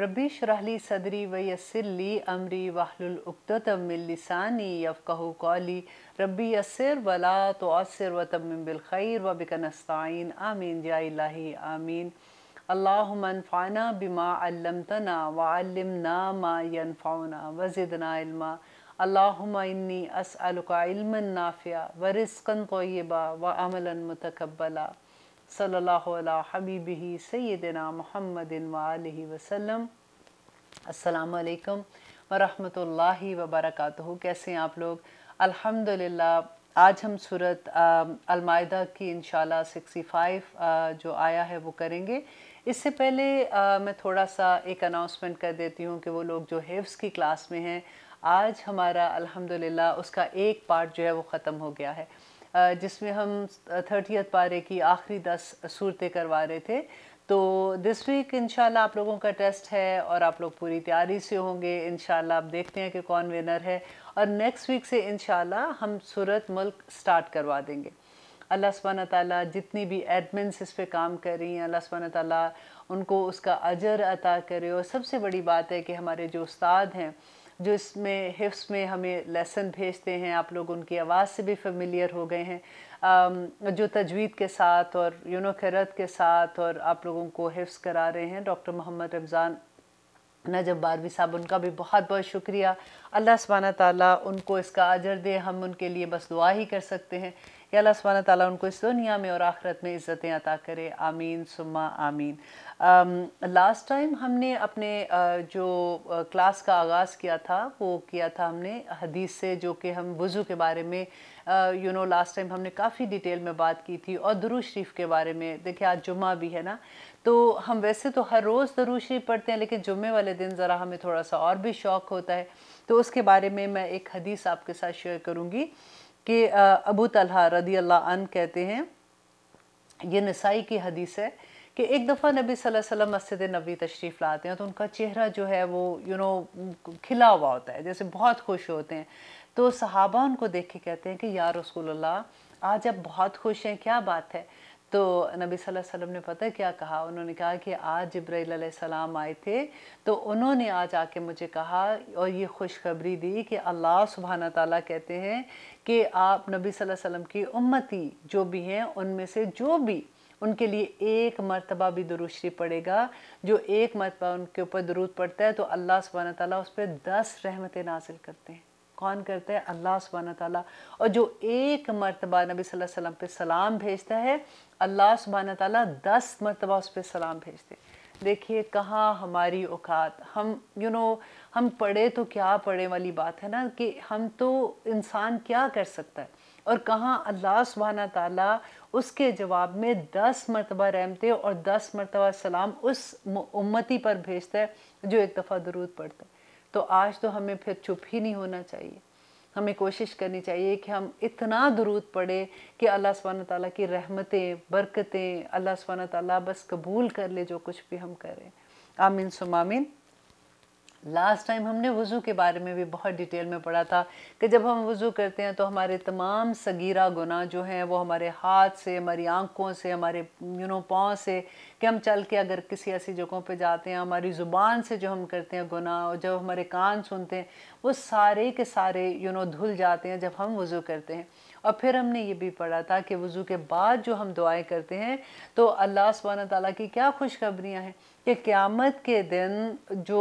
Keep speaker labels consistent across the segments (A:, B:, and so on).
A: रबी शरहली सदरी वयसरली अमरी वहलुलतमिलसानी यफ़ू कौली रबी असर वला तो असर व तमिम बिलखैर व बिकनस्तान आमीन या आमीन फ़ाना बिमा अलमतना वमना मा वजिद ना इल्मा अल्लामी असअलका इल्मन नाफ़िया व रिस्कन तयबा व अमलन मतकबला सल्ला हबीबी सैदना मोहम्मद वसलम असलकम वरहमल वर्क़ कैसे हैं आप लोग अल्हम्दुलिल्लाह आज हम सूरत अलमायदा की इन सिक्सटी फाइव जो आया है वो करेंगे इससे पहले आ, मैं थोड़ा सा एक अनाउंसमेंट कर देती हूँ कि वो लोग जो हेफ्स की क्लास में हैं आज हमारा अल्हम्दुलिल्लाह उसका एक पार्ट जो है वो ख़त्म हो गया है जिसमें हम थर्टियत पारे की आखिरी दस सूरतें करवा रहे थे तो दिस वीक इंशाल्लाह आप लोगों का टेस्ट है और आप लोग पूरी तैयारी से होंगे इंशाल्लाह आप देखते हैं कि कौन विनर है और नेक्स्ट वीक से इंशाल्लाह हम सूरत मुल्क स्टार्ट करवा देंगे अल्लाह सुबहान ताला जितनी भी एडमिन इस पर काम कर रही हैं अल्लाह सुबहान ताला उनको उसका अजर अता करे और सबसे बड़ी बात है कि हमारे जो उस्ताद हैं जो इसमें हिफ्स में हमें लेसन भेजते हैं आप लोग उनकी आवाज़ से भी फेमिलियर हो गए हैं जो तजवीद के साथ और यूनो खैरत के साथ और आप लोगों को हिफ्स करा रहे हैं डॉक्टर मोहम्मद रमज़ान नजब बारवी साहब उनका भी बहुत बहुत शुक्रिया अल्लाह सुबहाना ताली उनको इसका अजर दे हम उनके लिए बस दुआ ही कर सकते हैं या अल्लाह सुबहाना ताली उनको इस दुनिया में और आखरत में इज़्ज़तें अता करे आमीन सुम्मा आमीन लास्ट टाइम हमने अपने जो क्लास का आगाज़ किया था वो किया था हमने हदीस से जो कि हम वज़ू के बारे में यू नो लास्ट टाइम हमने काफ़ी डिटेल में बात की थी और दरू शरीफ के बारे में देखिए आज जुम्मा भी है ना तो हम वैसे तो हर रोज़ दरू शरीफ पढ़ते हैं लेकिन जुम्मे वाले दिन ज़रा हमें थोड़ा सा और भी शौक़ होता है तो उसके बारे में मैं एक हदीस आपके साथ शेयर करूँगी कि अबू तलहा रदी अल्लाह अन कहते हैं ये नसाई की हदीस है कि एक दफ़ा नबी सल्लल्लाहु अलैहि वसल्लम मस्जिद नबी तशरीफ़ लाते हैं तो उनका चेहरा जो है वो यू नो खिला हुआ होता है जैसे बहुत खुश होते हैं तो सहाबा उनको देख के कहते हैं कि यार रसूल आज आप बहुत खुश हैं क्या बात है तो नबी सल्लल्लाहु अलैहि वसल्लम ने पता है क्या कहा उन्होंने कहा कि आज जब्राईल सलाम आए थे तो उन्होंने आज आके मुझे कहा और ये खुशखबरी दी कि अल्लाह सुबहाना ताला कहते हैं कि आप नबी सल्लल्लाहु अलैहि वसल्लम की उम्मती जो भी हैं उनमें से जो भी उनके लिए एक मरतबा भी दुरुशरी पड़ेगा जो एक मरतबा उनके ऊपर दरूद पड़ता है तो अल्लाह सुबहाना ताली उस पर दस रहमतें नाजिल करते हैं कौन करता है अल्लाह सुबहाना ताली और जो एक मरतबा नबी सल्लल्लाहु अलैहि वसल्लम पे सलाम भेजता है अल्लाह सुबहान ताली दस मरतबा उस पर सलाम भेजते देखिए कहाँ हमारी औकात हम यू you नो know, हम पढ़े तो क्या पढ़े वाली बात है ना कि हम तो इंसान क्या कर सकता है और कहाँ अल्लाह सुबहाना ताला उसके जवाब में दस मरतबा रहमते और दस मरतबा सलाम उस उम्मती पर भेजता है जो एक दफ़ा दरूद पढ़ता है तो आज तो हमें फिर चुप ही नहीं होना चाहिए हमें कोशिश करनी चाहिए कि हम इतना दुरूद पढ़े कि अल्लाह सुबहान ताली की रहमतें बरकतें अल्लाह सुबहान ताली बस कबूल कर ले जो कुछ भी हम करें आमिन सुमामिन लास्ट टाइम हमने वज़ू के बारे में भी बहुत डिटेल में पढ़ा था कि जब हम वज़ू करते हैं तो हमारे तमाम सगीरा गुना जो हैं वो हमारे हाथ से हमारी आंखों से हमारे यू नो पाँव से कि हम चल के अगर किसी ऐसी जगहों पे जाते हैं हमारी ज़ुबान से जो हम करते हैं गुनाह और जब हमारे कान सुनते हैं वो सारे के सारे यू नो धुल जाते हैं जब हम वज़ू करते हैं और फिर हमने ये भी पढ़ा था कि वज़ू के बाद जो हम दुआएँ करते हैं तो अल्लाह सुबहाना तला की क्या खुशखबरियाँ हैं कि क़्यामत के दिन जो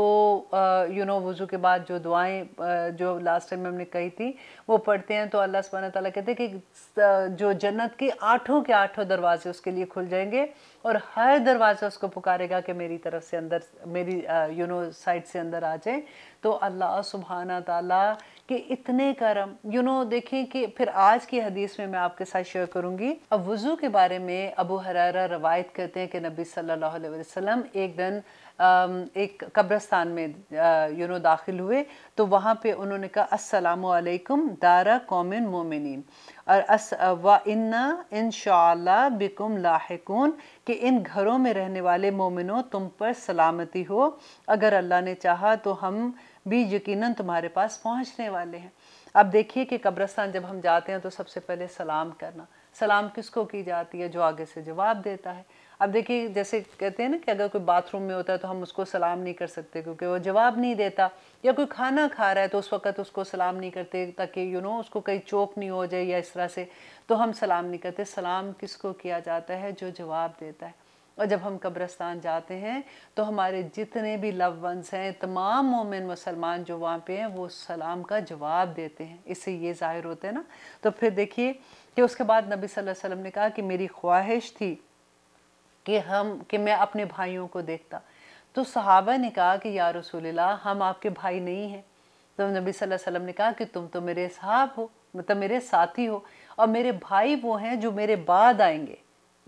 A: यू नो वज़ू के बाद जो दुआएं जो लास्ट टाइम हमने कही थी वो पढ़ते हैं तो अल्लाह सुबहाना ताला कहते हैं कि जो जन्नत के आठों के आठों दरवाजे उसके लिए खुल जाएंगे और हर दरवाज़ा उसको पुकारेगा कि मेरी तरफ से अंदर मेरी यू नो साइड से अंदर आ जाए तो अल्लाह सुबहाना ताला कि इतने करम यू नो देखें कि फिर आज की हदीस में मैं आपके साथ शेयर करूंगी अब वज़ू के बारे में अबू हरारा रवायत करते हैं कि नबी सल्लल्लाहु अलैहि वसल्लम एक दिन एक कब्रस्तान में यू नो दाखिल हुए तो वहाँ पे उन्होंने कहा असलकम दारा कौमिन मोमिन और अस व इन्ना इन बिकुम लाकून कि इन घरों में रहने वाले मोमिनों तुम पर सलामती हो अगर अल्लाह ने चाहा तो हम भी यकीनन तुम्हारे पास पहुंचने वाले हैं अब देखिए कि कब्रस्तान जब हम जाते हैं तो सबसे पहले सलाम करना सलाम किसको की जाती है जो आगे से जवाब देता है अब देखिए जैसे कहते हैं ना कि अगर कोई बाथरूम में होता है तो हम उसको सलाम नहीं कर सकते क्योंकि वो जवाब नहीं देता या कोई खाना खा रहा है तो उस वक्त उसको सलाम नहीं करते ताकि यू नो उसको कहीं चोक नहीं हो जाए या इस तरह से तो हम सलाम नहीं करते सलाम किसको किया जाता है जो जवाब देता है और जब हम कब्रस्तान जाते हैं तो हमारे जितने भी लव वंस हैं तमाम मोमिन मुसलमान जो वहाँ पे हैं वो सलाम का जवाब देते हैं इससे ये ज़ाहिर होते हैं ना तो फिर देखिए कि उसके बाद नबी सल्लल्लाहु अलैहि वसल्लम ने कहा कि मेरी ख्वाहिश थी कि हम कि मैं अपने भाइयों को देखता तो सहाबा ने कहा कि या रसूलिल्लाह हम आपके भाई नहीं हैं तो नबी सल्लल्लाहु अलैहि वसल्लम ने कहा कि तुम तो मेरे साहब हो मतलब मेरे साथी हो और मेरे भाई वो हैं जो मेरे बाद आएंगे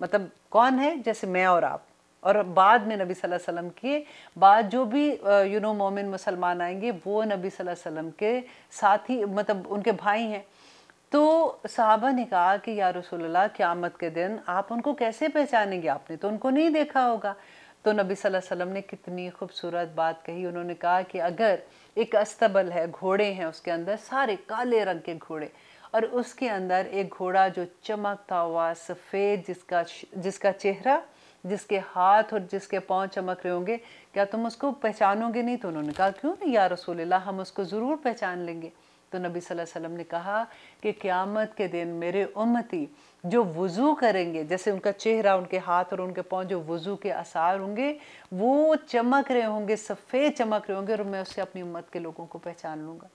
A: मतलब कौन है जैसे मैं और आप और बाद में नबी सल्लल्लाहु अलैहि वसल्लम के बाद जो भी यू नो मोमिन मुसलमान आएंगे वो नबी सल्लल्लाहु अलैहि वसल्लम के साथ ही मतलब उनके भाई हैं तो साहबा ने कहा कि या रसोल्ला क़्यामत के दिन आप उनको कैसे पहचानेंगे आपने तो उनको नहीं देखा होगा तो नबी सल्लल्लाहु अलैहि वसल्लम ने कितनी खूबसूरत बात कही उन्होंने कहा कि अगर एक अस्तबल है घोड़े हैं उसके अंदर सारे काले रंग के घोड़े और उसके अंदर एक घोड़ा जो चमकता हुआ सफ़ेद जिसका जिसका चेहरा जिसके हाथ और जिसके पाँव चमक रहे होंगे क्या तुम उसको पहचानोगे नहीं तो उन्होंने कहा क्यों नहीं या रसोल्ला हम उसको ज़रूर पहचान लेंगे तो नबी सल्लल्लाहु अलैहि वसल्लम ने कहा कि क़्यामत के दिन मेरे उम्मती जो वज़ू करेंगे जैसे उनका चेहरा उनके हाथ और उनके पाँव जो वज़ू के आसार होंगे वो चमक रहे होंगे सफ़ेद चमक रहे होंगे और मैं उससे अपनी उम्मत के लोगों को पहचान लूँगा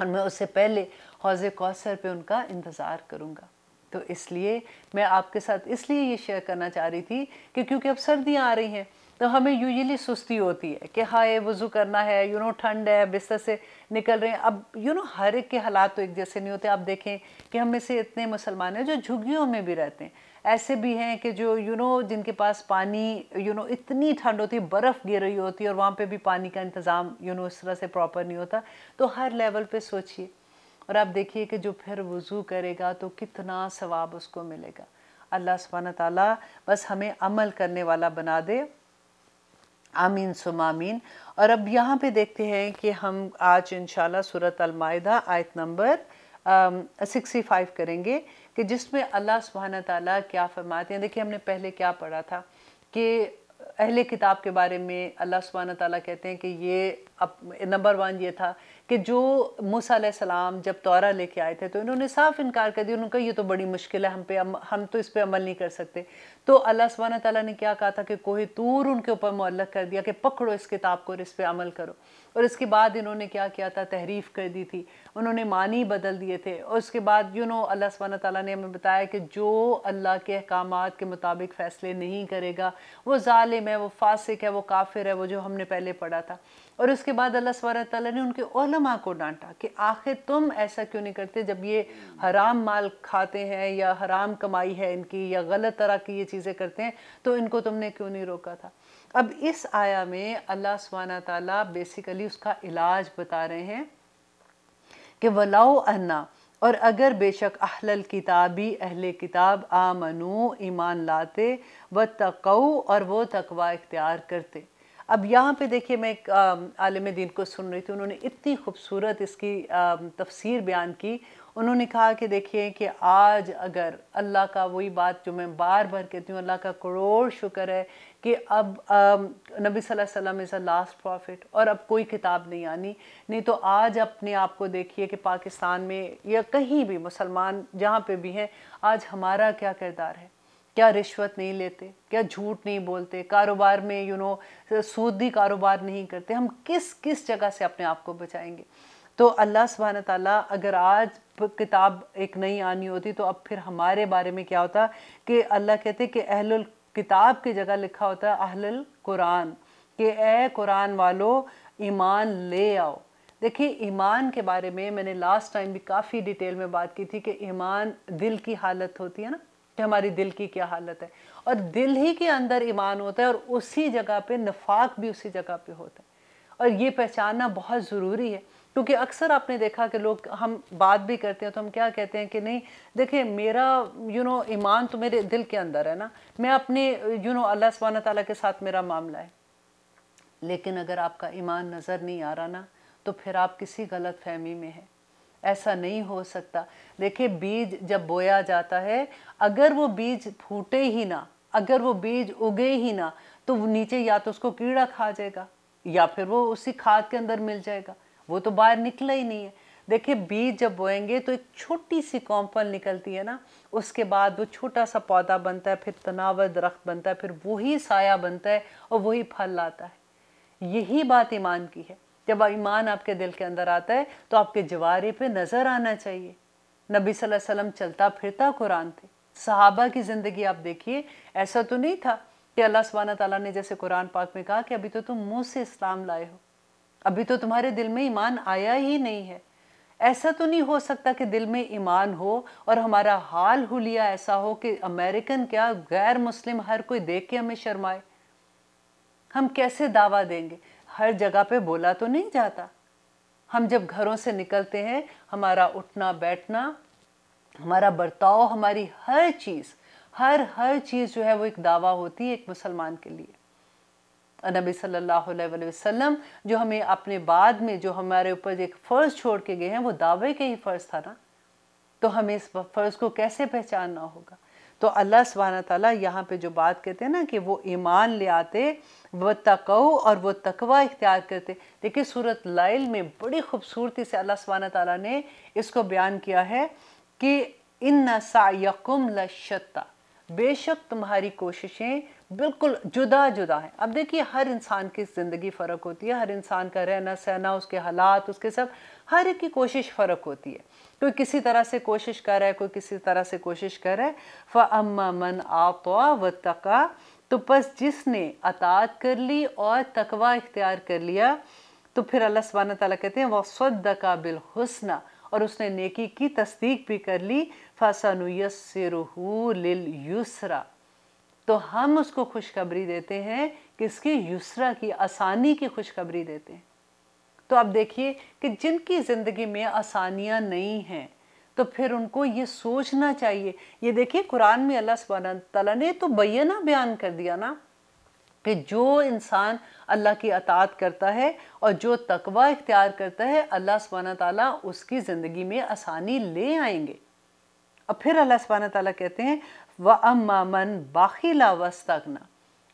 A: और मैं उससे पहले हौज़ कौसर पे उनका इंतज़ार करूँगा तो इसलिए मैं आपके साथ इसलिए ये शेयर करना चाह रही थी कि क्योंकि अब सर्दियाँ आ रही हैं तो हमें यूजली सुस्ती होती है कि हाय वज़ू करना है यू नो ठंड है बिस्तर से निकल रहे हैं अब यू नो हर एक के हालात तो एक जैसे नहीं होते आप देखें कि हम में से इतने मुसलमान हैं जो झुग्गियों में भी रहते हैं ऐसे भी हैं कि जो यू you नो know, जिनके पास पानी यू you नो know, इतनी ठंड होती है बर्फ़ गिर रही होती है और वहाँ पे भी पानी का इंतज़ाम यू नो इस तरह से प्रॉपर नहीं होता तो हर लेवल पे सोचिए और आप देखिए कि जो फिर वज़ू करेगा तो कितना सवाब उसको मिलेगा अल्लाह सुबहान ताली बस हमें अमल करने वाला बना दे आमीन आमीन और अब यहाँ पे देखते हैं कि हम आज इन सूरत अल अलमायदा आयत नंबर सिक्सटी फाइव करेंगे कि जिसमें अल्लाह सुबहाना ताला क्या फरमाते हैं देखिए हमने पहले क्या पढ़ा था कि अहले किताब के बारे में अल्लाह सुबहाना ताला कहते हैं कि ये अब नंबर वन ये था कि जो मूसा सलाम जब तौरा लेके आए थे तो इन्होंने साफ इनकार कर दिया उन्होंने कहा ये तो बड़ी मुश्किल है हम पे हम तो इस पर अमल नहीं कर सकते तो अल्लाह सुबह तला ने क्या कहा था कि कोहे तूर उनके ऊपर मल्लक कर दिया कि पकड़ो इस किताब को और इस पर अमल करो और इसके बाद इन्होंने क्या किया था तहरीफ़ कर दी थी उन्होंने मानी बदल दिए थे और उसके बाद यू नो अल्लाह सुबह तला ने हमें बताया कि जो अल्लाह के अहकाम के मुताबिक फ़ैसले नहीं करेगा वो ालिम है वो फासिक है वो काफिर है वो जो हमने पहले पढ़ा था और उसके बाद अल्लाह सब तला ने उनके उलमा को डांटा कि आखिर तुम ऐसा क्यों नहीं करते जब ये हराम माल खाते हैं या हराम कमाई है इनकी या गलत तरह की ये चीज़ चीज़ें करते हैं तो इनको तुमने क्यों नहीं रोका था अब इस आया में अल्लाह सुबहाना ताला बेसिकली उसका इलाज बता रहे हैं कि वलाओ अन्ना और अगर बेशक अहल किताबी अहल किताब आमनु ईमान लाते व तकऊ और वो तकवा इख्तियार करते अब यहाँ पे देखिए मैं एक आलम दीन को सुन रही थी उन्होंने इतनी खूबसूरत इसकी तफसीर बयान की उन्होंने कहा कि देखिए कि आज अगर अल्लाह का वही बात जो मैं बार बार कहती हूँ अल्लाह का करोड़ शुक्र है कि अब नबी सल्लल्लाहु अलैहि वसल्लम इज़ अ लास्ट प्रॉफिट और अब कोई किताब नहीं आनी नहीं तो आज अपने आप को देखिए कि पाकिस्तान में या कहीं भी मुसलमान जहाँ पे भी हैं आज हमारा क्या किरदार है क्या रिश्वत नहीं लेते क्या झूठ नहीं बोलते कारोबार में यू नो सूदी कारोबार नहीं करते हम किस किस जगह से अपने आप को बचाएंगे तो अल्लाह सुबहान ताली अगर आज किताब एक नई आनी होती तो अब फिर हमारे बारे में क्या होता कि अल्लाह कहते कि अहलुल किताब की जगह लिखा होता है अहलुल कुरान कि ए कुरान वालो ईमान ले आओ देखिए ईमान के बारे में मैंने लास्ट टाइम भी काफ़ी डिटेल में बात की थी कि ईमान दिल की हालत होती है ना कि हमारी दिल की क्या हालत है और दिल ही के अंदर ईमान होता है और उसी जगह पे नफाक भी उसी जगह पे होता है और ये पहचानना बहुत ज़रूरी है क्योंकि अक्सर आपने देखा कि लोग हम बात भी करते हैं तो हम क्या कहते हैं कि नहीं देखिए मेरा यू नो ईमान तो मेरे दिल के अंदर है ना मैं अपने यू नो अल्लाह सुबहान तला के साथ मेरा मामला है लेकिन अगर आपका ईमान नज़र नहीं आ रहा ना तो फिर आप किसी गलत फहमी में हैं ऐसा नहीं हो सकता देखिए बीज जब बोया जाता है अगर वो बीज फूटे ही ना अगर वो बीज उगे ही ना तो नीचे या तो उसको कीड़ा खा जाएगा या फिर वो उसी खाद के अंदर मिल जाएगा वो तो बाहर निकला ही नहीं है देखिए बीज जब बोएंगे तो एक छोटी सी कॉम्पल निकलती है ना उसके बाद वो छोटा सा पौधा बनता है फिर तनावर दरख्त बनता है फिर वही साया बनता है और वही फल आता है यही बात ईमान की है जब ईमान आपके दिल के अंदर आता है तो आपके जवारे पे नज़र आना चाहिए नबी सल्लल्लाहु अलैहि वसल्लम चलता फिरता कुरान थे सहाबा की ज़िंदगी आप देखिए ऐसा तो नहीं था कि अल्लाह सुबहाना तला ने जैसे कुरान पाक में कहा कि अभी तो तुम मुँह से इस्लाम लाए हो अभी तो तुम्हारे दिल में ईमान आया ही नहीं है ऐसा तो नहीं हो सकता कि दिल में ईमान हो और हमारा हाल हुलिया ऐसा हो कि अमेरिकन क्या गैर मुस्लिम हर कोई देख के हमें शर्माए हम कैसे दावा देंगे हर जगह पे बोला तो नहीं जाता हम जब घरों से निकलते हैं हमारा उठना बैठना हमारा बर्ताव हमारी हर चीज़ हर हर चीज़ जो है वो एक दावा होती है एक मुसलमान के लिए नबी सल्लल्लाहु अलैहि वसल्लम जो हमें अपने बाद में जो हमारे ऊपर एक फ़र्ज़ छोड़ के गए हैं वो दावे के ही फ़र्ज़ था ना तो हमें इस फ़र्ज़ को कैसे पहचानना होगा तो अल्लाह सुबहाना ताला यहाँ पे जो बात कहते हैं ना कि वो ईमान ले आते वह तकऊ और वो तकवा इख्तियार करते देखिए सूरत लाइल में बड़ी खूबसूरती से अल्लाह सुबहाना ताला ने इसको बयान किया है कि इन नसायकुम लशत्ता बेशक तुम्हारी कोशिशें बिल्कुल जुदा जुदा हैं अब देखिए हर इंसान की ज़िंदगी फ़र्क होती है हर इंसान का रहना सहना उसके हालात उसके सब हर एक की कोशिश फ़र्क होती है कोई किसी तरह से कोशिश कर रहा है कोई किसी तरह से कोशिश कर रहा है अम्मा मन आतवा व तका तो बस जिसने अतात कर ली और तकवा इख्तियार कर लिया तो फिर अल्लाह सुबहाना ताली कहते हैं वह का बिल और उसने नेकी की तस्दीक भी कर ली फ़सन लिल युसरा तो हम उसको खुशखबरी देते हैं किसकी युसरा की आसानी की खुशखबरी देते हैं तो आप देखिए कि जिनकी ज़िंदगी में आसानियाँ नहीं हैं तो फिर उनको ये सोचना चाहिए ये देखिए कुरान में अल्लाह सब तला ने तो बैना बयान कर दिया ना कि जो इंसान अल्लाह की अतात करता है और जो तकवा इख्तियार करता है अल्लाह सुबहाना ताली उसकी ज़िंदगी में आसानी ले आएंगे और फिर अल्लाह सुबहान ताली कहते हैं व अम्मा मन बाखिला वस्तगना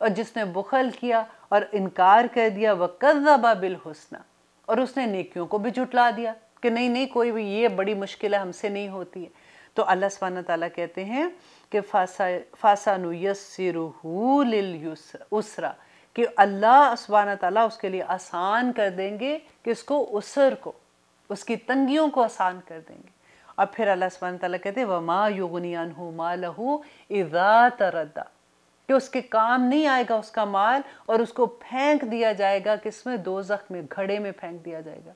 A: और जिसने बुखल किया और इनकार कर दिया व कजबा बिल हुसना और उसने नेकियों को भी जुटला दिया कि नहीं नहीं कोई भी ये बड़ी मुश्किल है हमसे नहीं होती है तो अल्लाह सुबहान ताली कहते हैं कि फासा फासानु यसर उसरा कि अल्लाह सुबहान ताला उसके लिए आसान कर देंगे कि उसको उसर को उसकी तंगियों को आसान कर देंगे और फिर अल्लाह सुबहान तला कहते व माँ योगनियान हो माँ लहू इज़ा तरदा कि उसके काम नहीं आएगा उसका माल और उसको फेंक दिया जाएगा में दो जख्म में घड़े में फेंक दिया जाएगा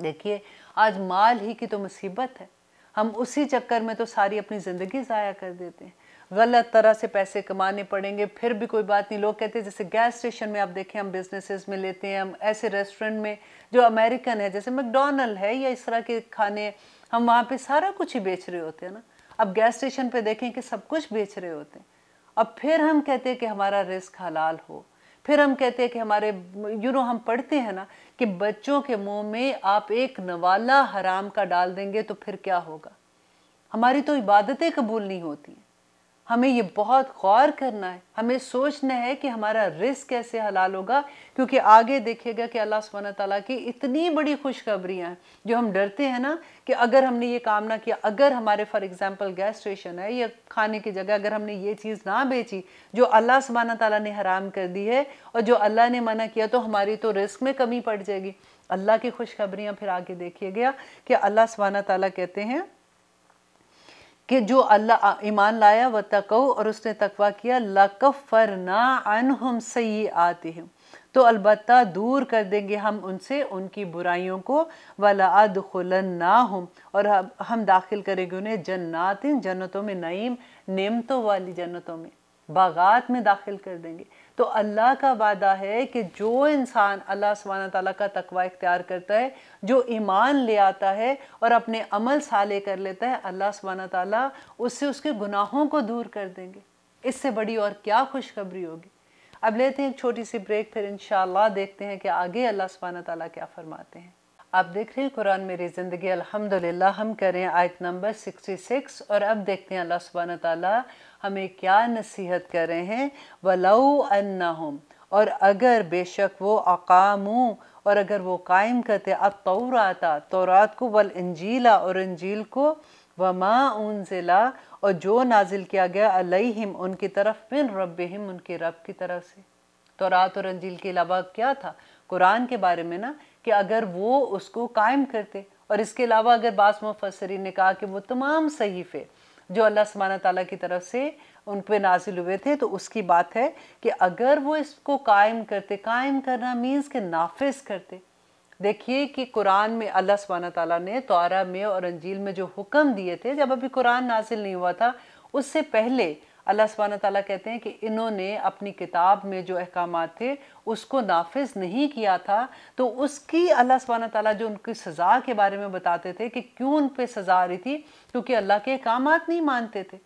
A: देखिए आज माल ही की तो मुसीबत है हम उसी चक्कर में तो सारी अपनी ज़िंदगी ज़ाया कर देते हैं गलत तरह से पैसे कमाने पड़ेंगे फिर भी कोई बात नहीं लोग कहते हैं जैसे गैस स्टेशन में आप देखें हम बिजनेसेस में लेते हैं हम ऐसे रेस्टोरेंट में जो अमेरिकन है जैसे मैकडोनल्ड है या इस तरह के खाने हम वहाँ पे सारा कुछ ही बेच रहे होते हैं ना अब गैस स्टेशन पे देखें कि सब कुछ बेच रहे होते हैं अब फिर हम कहते हैं कि हमारा रिस्क हलाल हो फिर हम कहते हैं कि हमारे यू नो हम पढ़ते हैं ना कि बच्चों के मुंह में आप एक नवाला हराम का डाल देंगे तो फिर क्या होगा हमारी तो इबादतें कबूल नहीं होती हैं हमें ये बहुत गौर करना है हमें सोचना है कि हमारा रिस्क कैसे हलाल होगा क्योंकि आगे देखेगा कि अल्लाह सुबहाना तला की इतनी बड़ी खुशखबरियाँ हैं जो हम डरते हैं ना कि अगर हमने ये काम ना किया अगर हमारे फॉर एग्ज़ाम्पल गैस स्टेशन है या खाने की जगह अगर हमने ये चीज़ ना बेची जो अल्लाह सुबहाना तला ने हराम कर दी है और जो अल्लाह ने मना किया तो हमारी तो रिस्क में कमी पड़ जाएगी अल्लाह की खुशखबरियाँ फिर आगे देखिए गया कि अल्लाह सुबहाना तला कहते हैं कि जो अल्लाह ईमान लाया व तको और उसने तकवा किया लकफ़र ना अनहम सही आते हैं तो अलबत् दूर कर देंगे हम उनसे उनकी बुराइयों को खुलन ना हम और हम, दाखिल करेंगे उन्हें जन्नात जन्नतों में नईम नेमतों वाली जन्नतों में बागात में दाखिल कर देंगे तो अल्लाह का वादा है कि जो इंसान अल्लाह सुबहाना तला का तकवा इख्तियार करता है जो ईमान ले आता है और अपने अमल साले कर लेता है अल्लाह सुबहाना तला उससे उसके गुनाहों को दूर कर देंगे इससे बड़ी और क्या खुशखबरी होगी अब लेते हैं एक छोटी सी ब्रेक फिर इन देखते हैं कि आगे अल्लाह सुबहाना तला क्या फरमाते हैं आप देख रहे हैं कुरान मेरी ज़िंदगी अल्हम्दुलिल्लाह हम कर रहे हैं आयत नंबर 66 और अब देखते हैं अल्लाह सुबहान ताला हमें क्या नसीहत कर रहे हैं वलाऊ और अगर बेशक वो अकामू और अगर वो कायम करते अब तौराता तौरात को वल इंजीला और इंजील को व उन ज़िला और जो नाजिल किया गया अलहिम उनकी तरफ मिन रब उनके रब की तरफ से तौरात और अंजील के अलावा क्या था कुरान के बारे में ना कि अगर वो उसको कायम करते और इसके अलावा अगर बास मुफसरीन ने कहा कि वो तमाम सहीफ़े जो अल्लाह सुबहाना ताली की तरफ से उन पर नाजिल हुए थे तो उसकी बात है कि अगर वो इसको कायम करते कायम करना मीन्स के नाफिज करते देखिए कि कुरान में अल्लाह सुबहाना ताली ने तौरा में और अंजील में जो हुक्म दिए थे जब अभी कुरान नाजिल नहीं हुआ था उससे पहले अल्लाह सुबहान ताली कहते हैं कि इन्होंने अपनी किताब में जो अहकाम थे उसको नाफिज नहीं किया था तो उसकी अल्लाह सुबहान ताली जो उनकी सज़ा के बारे में बताते थे कि क्यों उन पर सज़ा आ रही थी क्योंकि अल्लाह के अहकाम नहीं मानते थे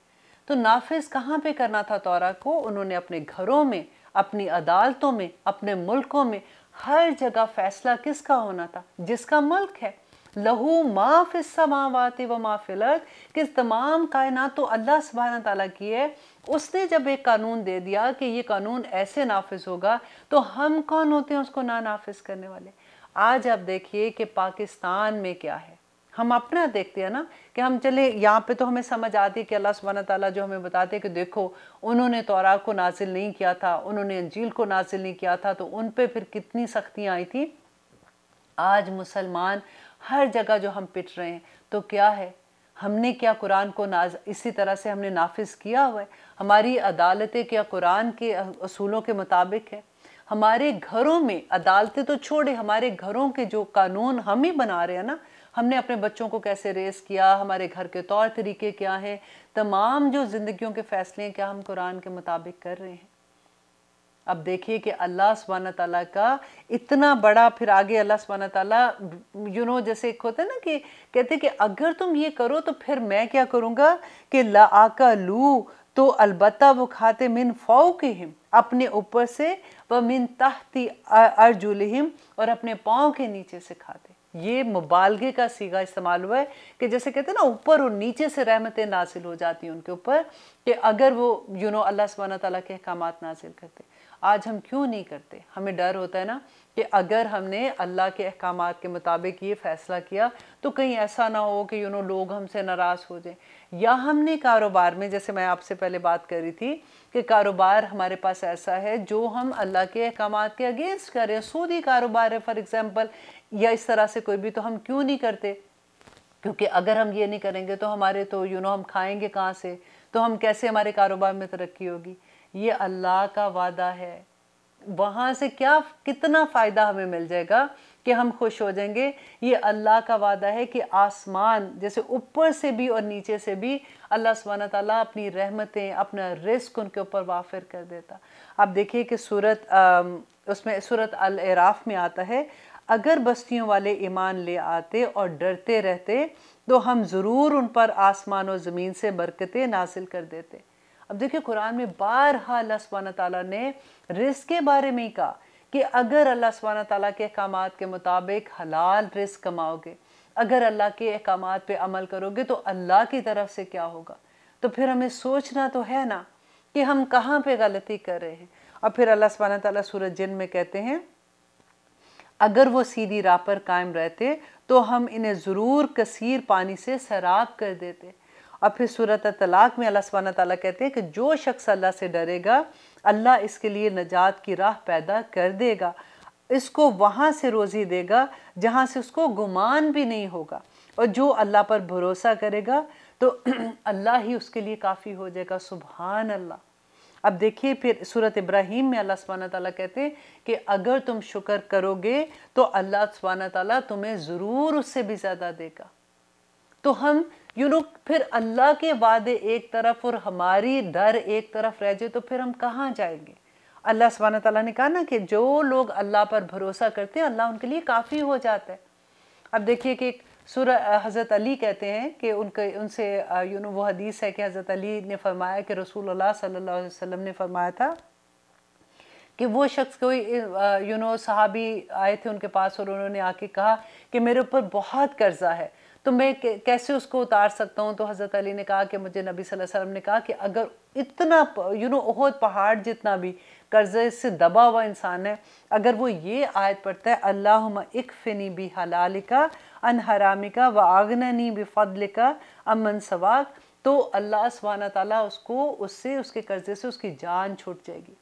A: तो नाफिज कहाँ पर करना था तोरा को उन्होंने अपने घरों में अपनी अदालतों में अपने मुल्कों में हर जगह फैसला किसका होना था जिसका मुल्क है लहू माफ़ इस समावात व माफिलत किस तमाम कायनात तो अल्लाह सुबहाना ताली की है उसने जब एक कानून दे दिया कि ये कानून ऐसे नाफिज होगा तो हम कौन होते हैं उसको ना नाफिज करने वाले आज आप देखिए कि पाकिस्तान में क्या है हम अपना देखते हैं ना कि हम चले यहाँ पे तो हमें समझ आती है कि अल्लाह सुबहाना ताला जो हमें बताते हैं कि देखो उन्होंने तोरा को नाजिल नहीं किया था उन्होंने अंजील को नाजिल नहीं किया था तो उन पर फिर कितनी सख्तियाँ आई थी आज मुसलमान हर जगह जो हम पिट रहे हैं तो क्या है हमने क्या कुरान को नाज इसी तरह से हमने नाफिज किया हुआ है हमारी अदालतें क्या कुरान के असूलों के मुताबिक है हमारे घरों में अदालतें तो छोड़े हमारे घरों के जो कानून हम ही बना रहे हैं ना हमने अपने बच्चों को कैसे रेस किया हमारे घर के तौर तरीके क्या हैं तमाम जो ज़िंदगियों के फ़ैसले हैं क्या हम कुरान के मुताबिक कर रहे हैं अब देखिए कि अल्लाह सुबहान ताला का इतना बड़ा फिर आगे अल्लाह सुबहान ताला यू नो जैसे एक होता है ना कि कहते कि अगर तुम ये करो तो फिर मैं क्या करूँगा कि ला आका लू तो अलबत् वो खाते मिन के हिम अपने ऊपर से व मिन तहती हिम और अपने पाँव के नीचे से खाते ये मुबालगे का सीगा इस्तेमाल हुआ है कि जैसे कहते हैं ना ऊपर और नीचे से रहमतें नासिल हो जाती हैं उनके ऊपर कि अगर वो यू नो अल्लाह सुबहाना तला के अहकाम नाजिल करते आज हम क्यों नहीं करते हमें डर होता है ना कि अगर हमने अल्लाह के अहकाम के मुताबिक ये फ़ैसला किया तो कहीं ऐसा ना हो कि यू नो लोग हमसे नाराज़ हो जाएं या हमने कारोबार में जैसे मैं आपसे पहले बात कर रही थी कि कारोबार हमारे पास ऐसा है जो हम अल्लाह के अहकाम के अगेंस्ट करें सूदी कारोबार है फॉर एग्ज़ाम्पल या इस तरह से कोई भी तो हम क्यों नहीं करते क्योंकि अगर हम ये नहीं करेंगे तो हमारे तो यू नो हम खाएंगे कहाँ से तो हम कैसे हमारे कारोबार में तरक्की होगी ये अल्लाह का वादा है वहाँ से क्या कितना फ़ायदा हमें मिल जाएगा कि हम खुश हो जाएंगे ये अल्लाह का वादा है कि आसमान जैसे ऊपर से भी और नीचे से भी अल्लाह सुबहाना ताला अपनी रहमतें अपना रिस्क उनके ऊपर वाफिर कर देता आप देखिए कि सूरत उसमें सूरत अल में आता है अगर बस्तियों वाले ईमान ले आते और डरते रहते तो हम ज़रूर उन पर आसमान और ज़मीन से बरकतें नासिल कर देते अब देखिए कुरान में बारहा अल्लाह सुबहाना ताली ने रिस्क के बारे में ही कहा कि अगर अल्लाह सुबहाना ताली के अहकाम के मुताबिक हलाल रिस्क कमाओगे अगर अल्लाह के अहकाम पे अमल करोगे तो अल्लाह की तरफ से क्या होगा तो फिर हमें सोचना तो है ना कि हम कहाँ पे गलती कर रहे हैं और फिर अल्लाह सुबहाना ताली सूरज जिन में कहते हैं अगर वो सीधी राह पर कायम रहते तो हम इन्हें ज़रूर कसीर पानी से सराब कर देते और फिर सूरत तलाक में अल्लाह सुबहाना ताली कहते हैं कि जो शख्स अल्लाह से डरेगा अल्लाह इसके लिए नजात की राह पैदा कर देगा इसको वहाँ से रोज़ी देगा जहाँ से उसको गुमान भी नहीं होगा और जो अल्लाह पर भरोसा करेगा तो अल्लाह ही उसके लिए काफ़ी हो जाएगा सुबहान अल्लाह अब देखिए फिर सूरत इब्राहिम में अल्लाह सुबहाना ताली कहते हैं कि अगर तुम शुक्र करोगे तो अल्लाह सुबहाना ताली तुम्हें ज़रूर उससे भी ज़्यादा देगा तो हम यू नो फिर अल्लाह के वादे एक तरफ और हमारी डर एक तरफ रह जाए तो फिर हम कहाँ जाएंगे अल्लाह सुबहान तला ने कहा ना कि जो लोग अल्लाह पर भरोसा करते हैं अल्लाह उनके लिए काफ़ी हो जाता है अब देखिए कि सुर हज़रत अली कहते हैं कि उनके उनसे यू नो वो हदीस है कि हज़रत अली ने फरमाया कि रसूल अल्लाह सल्लल्लाहु अलैहि वसल्लम ने फरमाया था कि वो शख्स कोई यू नो सहाबी आए थे उनके पास और उन्होंने आके कहा कि मेरे ऊपर बहुत कर्ज़ा है तो मैं कैसे उसको उतार सकता हूँ तो हज़रत अली ने कहा कि मुझे नबी सल्लल्लाहु अलैहि वसल्लम ने कहा कि अगर इतना यू नो ओहद पहाड़ जितना भी कर्ज़े से दबा हुआ इंसान है अगर वो ये आयत पढ़ता है अल्लाह इकफिनी भी हलालिका अन हरामिका व आगननी भी फदलिका अमन सवाक तो अल्लाह सबाना ताली उसको उससे उसके कर्ज़े से उसकी जान छूट जाएगी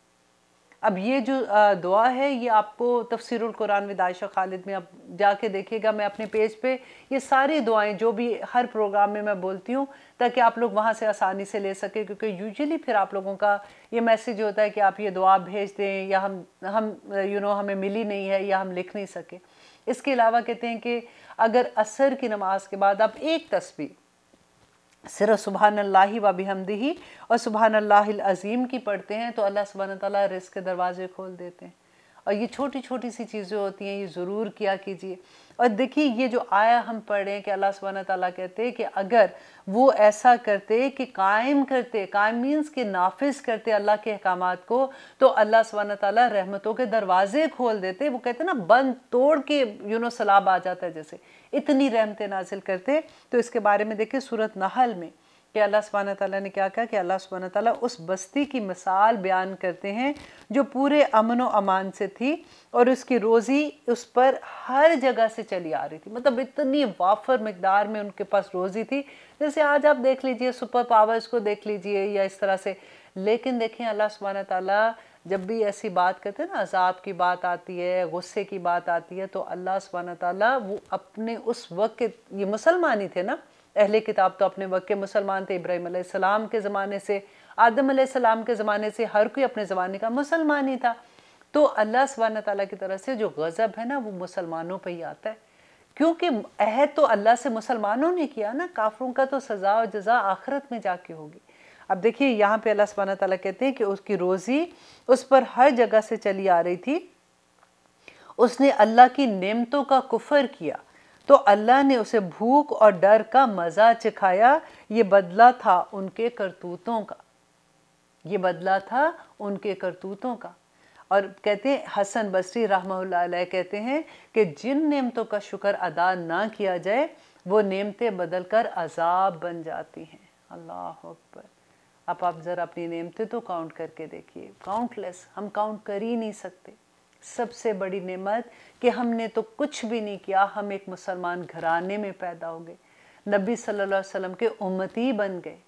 A: अब ये जो दुआ है ये आपको तफसर कुरान विद आयशा खालिद में आप जाके देखिएगा मैं अपने पेज पे ये सारी दुआएं जो भी हर प्रोग्राम में मैं बोलती हूँ ताकि आप लोग वहाँ से आसानी से ले सकें क्योंकि यूजुअली फिर आप लोगों का ये मैसेज होता है कि आप ये दुआ भेज दें या हम हम यू you नो know, हमें मिली नहीं है या हम लिख नहीं सके इसके अलावा कहते हैं कि अगर असर की नमाज के बाद आप एक तस्वीर सिर्फ सुबहान अल्लाह व बिहमदी और सुबहान अल्लाह अज़ीम की पढ़ते हैं तो अल्लाह सुबहान तला रिस्क के दरवाजे खोल देते हैं और ये छोटी छोटी सी चीज़ें होती हैं ये ज़रूर किया कीजिए और देखिए ये जो आया हम पढ़ रहे हैं कि अल्लाह सुबहाना ताला कहते हैं कि अगर वो ऐसा करते कि कायम करते कायम मीन्स के नाफिज करते अल्लाह के अहकाम को तो अल्लाह सुबहाना ताला रहमतों के दरवाजे खोल देते वो कहते ना बंद तोड़ के यू नो सलाब आ जाता है जैसे इतनी रहमतें नाजिल करते तो इसके बारे में देखिए सूरत नहल में कि अल्लाह सुबहाना ताला ने क्या कहा कि अल्लाह सुबहाना ताला उस बस्ती की मिसाल बयान करते हैं जो पूरे अमन व अमान से थी और उसकी रोज़ी उस पर हर जगह से चली आ रही थी मतलब इतनी वाफर मकदार में उनके पास रोज़ी थी जैसे आज आप देख लीजिए सुपर पावर्स को देख लीजिए या इस तरह से लेकिन देखें अल्लाह सुबहाना ताला जब भी ऐसी बात करते हैं ना अजाब की बात आती है गुस्से की बात आती है तो अल्लाह सुबहाना ताला वो अपने उस वक्त ये मुसलमान ही थे ना अहले किताब तो अपने वक्त के मुसलमान थे इब्राहिम सलाम के ज़माने से आदम सलाम के ज़माने से हर कोई अपने ज़माने का मुसलमान ही था तो अल्लाह सुबहान तला की तरफ से जो गज़ब है ना वो मुसलमानों पर ही आता है क्योंकि अहद तो अल्लाह से मुसलमानों ने किया ना काफरों का तो सज़ा और जजा आखरत में जाके होगी अब देखिए यहाँ पे अल्लाह सुबहाना ताला कहते हैं कि उसकी रोज़ी उस पर हर जगह से चली आ रही थी उसने अल्लाह की नेमतों का कुफर किया तो अल्लाह ने उसे भूख और डर का मज़ा चिखाया ये बदला था उनके करतूतों का ये बदला था उनके करतूतों का और कहते हैं हसन बसरी रहमल्ला कहते हैं कि जिन नेमतों का शुक्र अदा ना किया जाए वो नेमतें बदल कर अजाब बन जाती हैं अल्लाह अकबर आप आप ज़रा अपनी नेमतें तो काउंट करके देखिए काउंटलेस हम काउंट कर ही नहीं सकते सबसे बड़ी नेमत कि हमने तो कुछ भी नहीं किया हम एक मुसलमान घराने में पैदा हो गए नबी सल्लल्लाहु अलैहि वसल्लम के उम्मती बन गए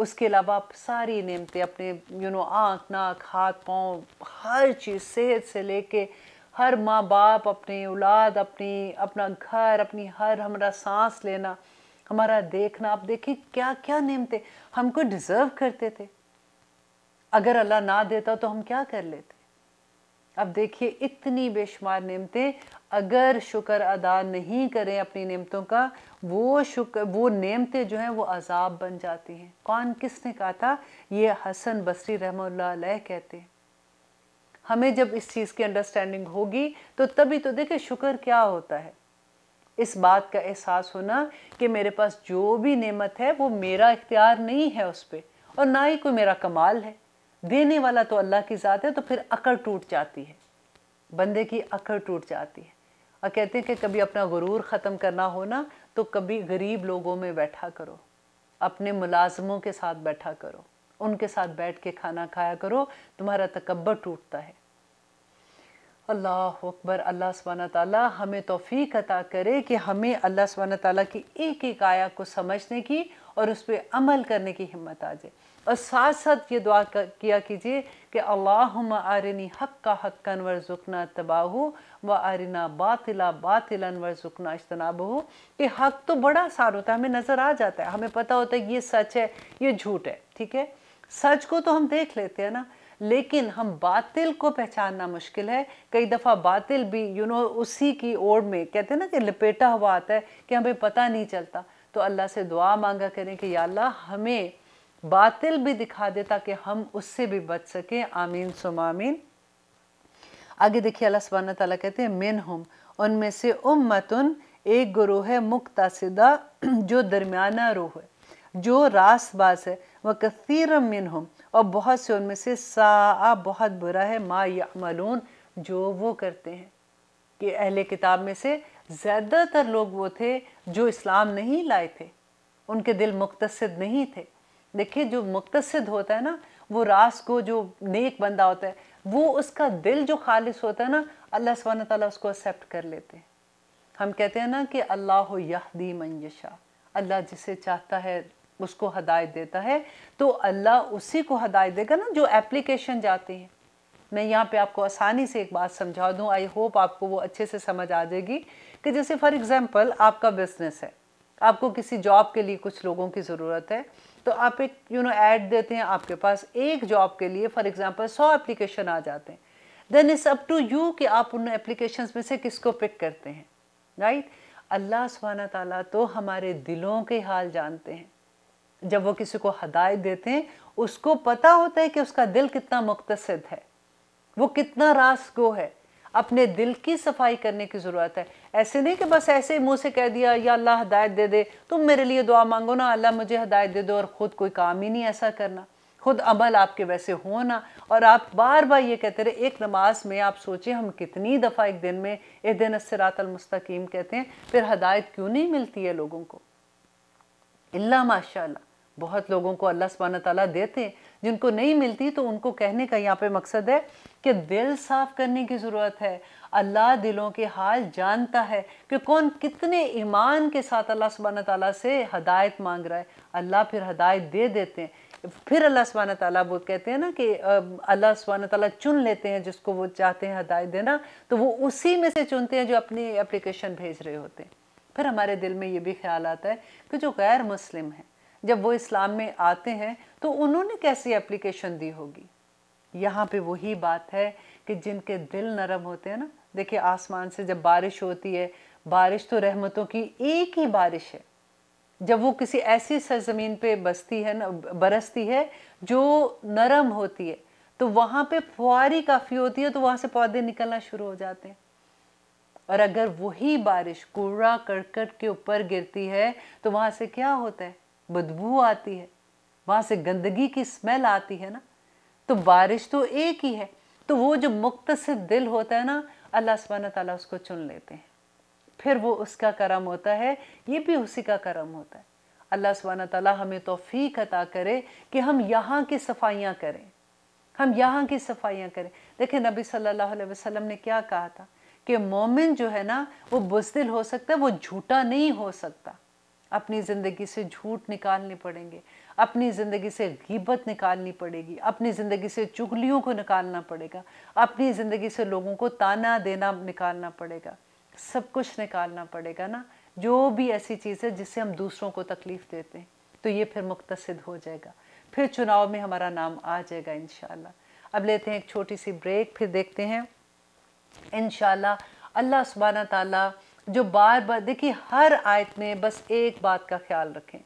A: उसके अलावा आप सारी नेमतें अपने यू नो आँख नाक हाथ पाँव हर चीज़ सेहत से लेके हर माँ बाप अपने औलाद अपनी अपना घर अपनी हर हमारा सांस लेना हमारा देखना आप देखिए क्या क्या नेमतें हमको डिज़र्व करते थे अगर अल्लाह ना देता तो हम क्या कर लेते अब देखिए इतनी बेशुमार नियमतें अगर शुक्र अदा नहीं करें अपनी नियमतों का वो शुक्र वो नियमतें जो हैं वो अजाब बन जाती हैं कौन किसने कहा था ये हसन बसरी रहमल्ला कहते हैं हमें जब इस चीज़ की अंडरस्टैंडिंग होगी तो तभी तो देखिए शुक्र क्या होता है इस बात का एहसास होना कि मेरे पास जो भी नेमत है वो मेरा इख्तियार नहीं है उस पर और ना ही कोई मेरा कमाल है देने वाला तो अल्लाह की ज़ात है तो फिर अकड़ टूट जाती है बंदे की अकड़ टूट जाती है और कहते हैं कि कभी अपना गुरूर ख़त्म करना हो ना तो कभी गरीब लोगों में बैठा करो अपने मुलाजमों के साथ बैठा करो उनके साथ बैठ के खाना खाया करो तुम्हारा तकबर टूटता है अल्लाह अकबर अल्लाह सुबहाना ताली हमें तोफ़ी अता करे कि हमें अल्लाह सुबहाना ताली की एक एक आया को समझने की और उस पर अमल करने की हिम्मत आ जाए और साथ साथ ये दुआ किया कीजिए कि अल्लाह आरिनी हक का हक कन झुकना तबाहू व आरिना बातिला बातिला झुकना इजतनाब हो कि हक तो बड़ा आसान होता है हमें नज़र आ जाता है हमें पता होता है ये सच है ये झूठ है ठीक है सच को तो हम देख लेते हैं ना लेकिन हम बातिल को पहचानना मुश्किल है कई दफ़ा बातिल भी यू नो उसी की ओर में कहते हैं ना कि लपेटा हुआ आता है कि हमें पता नहीं चलता तो अल्लाह से दुआ मांगा करें कि या अल्लाह हमें बातिल भी दिखा दे ताकि हम उससे भी बच सकें आमीन सुमामीन आगे देखिए अल्लाह सुबहान तला कहते हैं मिन हम उनमें से उम्मतुन एक गुरु है मुक्तासिदा जो दरमियाना रोह है जो रास बास है वह कसीर मिन हम और बहुत से उनमें से सा बहुत बुरा है मा यामलून जो वो करते हैं कि अहले किताब में से ज़्यादातर लोग वो थे जो इस्लाम नहीं लाए थे उनके दिल मुख्तसद नहीं थे देखिए जो मुक्तसिद होता है ना वो रास को जो नेक बंदा होता है वो उसका दिल जो खालिस होता है ना अल्लाह सब ताली उसको एक्सेप्ट कर लेते हैं हम कहते हैं ना कि अल्लाह यहदी मंजशा अल्लाह जिसे चाहता है उसको हदायत देता है तो अल्लाह उसी को हदायत देगा ना जो एप्लीकेशन जाते हैं मैं यहाँ पे आपको आसानी से एक बात समझा दूँ आई होप आपको वो अच्छे से समझ आ जाएगी कि जैसे फॉर एग्ज़ाम्पल आपका बिजनेस है आपको किसी जॉब के लिए कुछ लोगों की ज़रूरत है तो आप एक यू नो ऐड देते हैं आपके पास एक जॉब के लिए फॉर एग्जांपल सौ एप्लीकेशन आ जाते हैं then it's up to you कि आप उन एप्लीकेशन में से किसको पिक करते हैं राइट अल्लाह सुबहाना ताला तो हमारे दिलों के हाल जानते हैं जब वो किसी को हदायत देते हैं उसको पता होता है कि उसका दिल कितना मुख्तसद है वो कितना रास गो है अपने दिल की सफाई करने की ज़रूरत है ऐसे नहीं कि बस ऐसे ही मुंह से कह दिया या अल्लाह हदायत दे दे तुम मेरे लिए दुआ मांगो ना अल्लाह मुझे हदायत दे दो और ख़ुद कोई काम ही नहीं ऐसा करना खुद अमल आपके वैसे हो ना और आप बार बार ये कहते रहे एक नमाज में आप सोचें हम कितनी दफ़ा एक दिन में एक दिन मुस्तकीम कहते हैं फिर हदायत क्यों नहीं मिलती है लोगों को इल्ला माशा बहुत लोगों को अल्लाह सबान ताली देते हैं जिनको नहीं मिलती तो उनको कहने का यहाँ पे मकसद है कि दिल साफ करने की ज़रूरत है अल्लाह दिलों के हाल जानता है कि कौन कितने ईमान के साथ अल्लाह सुबहाना तला से हदायत मांग रहा है अल्लाह फिर हदायत दे देते हैं फिर अल्लाह सुबहान तला वो कहते हैं ना कि अल्लाह सुबहान तला चुन लेते हैं जिसको वो चाहते हैं हदायत देना तो वो उसी में से चुनते हैं जो अपनी एप्लीकेशन भेज रहे होते हैं फिर हमारे दिल में ये भी ख्याल आता है कि जो गैर मुस्लिम हैं जब वो इस्लाम में आते हैं तो उन्होंने कैसी एप्लीकेशन दी होगी यहाँ पे वही बात है कि जिनके दिल नरम होते हैं ना देखिए आसमान से जब बारिश होती है बारिश तो रहमतों की एक ही बारिश है जब वो किसी ऐसी सरजमीन पे बसती है ना बरसती है जो नरम होती है तो वहां पे फुहारी काफ़ी होती है तो वहां से पौधे निकलना शुरू हो जाते हैं और अगर वही बारिश कूड़ा करकट के ऊपर गिरती है तो वहां से क्या होता है बदबू आती है वहां से गंदगी की स्मेल आती है ना तो बारिश तो एक ही है तो वो जो से दिल होता है ना अल्लाह सुबहान तला उसको चुन लेते हैं फिर वो उसका करम होता है ये भी उसी का करम होता है अल्लाह सुबहाना तला हमें तोफ़ी अता करे कि हम यहाँ की सफाइयाँ करें हम यहाँ की सफाइयाँ करें देखें नबी सल्लल्लाहु अलैहि वसल्लम ने क्या कहा था कि मोमिन जो है ना वो बुजदिल हो सकता है वो झूठा नहीं हो सकता अपनी ज़िंदगी से झूठ निकालने पड़ेंगे अपनी ज़िंदगी से गिबत निकालनी पड़ेगी अपनी ज़िंदगी से चुगलियों को निकालना पड़ेगा अपनी ज़िंदगी से लोगों को ताना देना निकालना पड़ेगा सब कुछ निकालना पड़ेगा ना जो भी ऐसी चीज़ है जिससे हम दूसरों को तकलीफ़ देते हैं तो ये फिर मुख्तसद हो जाएगा फिर चुनाव में हमारा नाम आ जाएगा इन अब लेते हैं एक छोटी सी ब्रेक फिर देखते हैं इन अल्लाह सुबहाना ताला जो बार बार देखिए हर आयत में बस एक बात का ख्याल रखें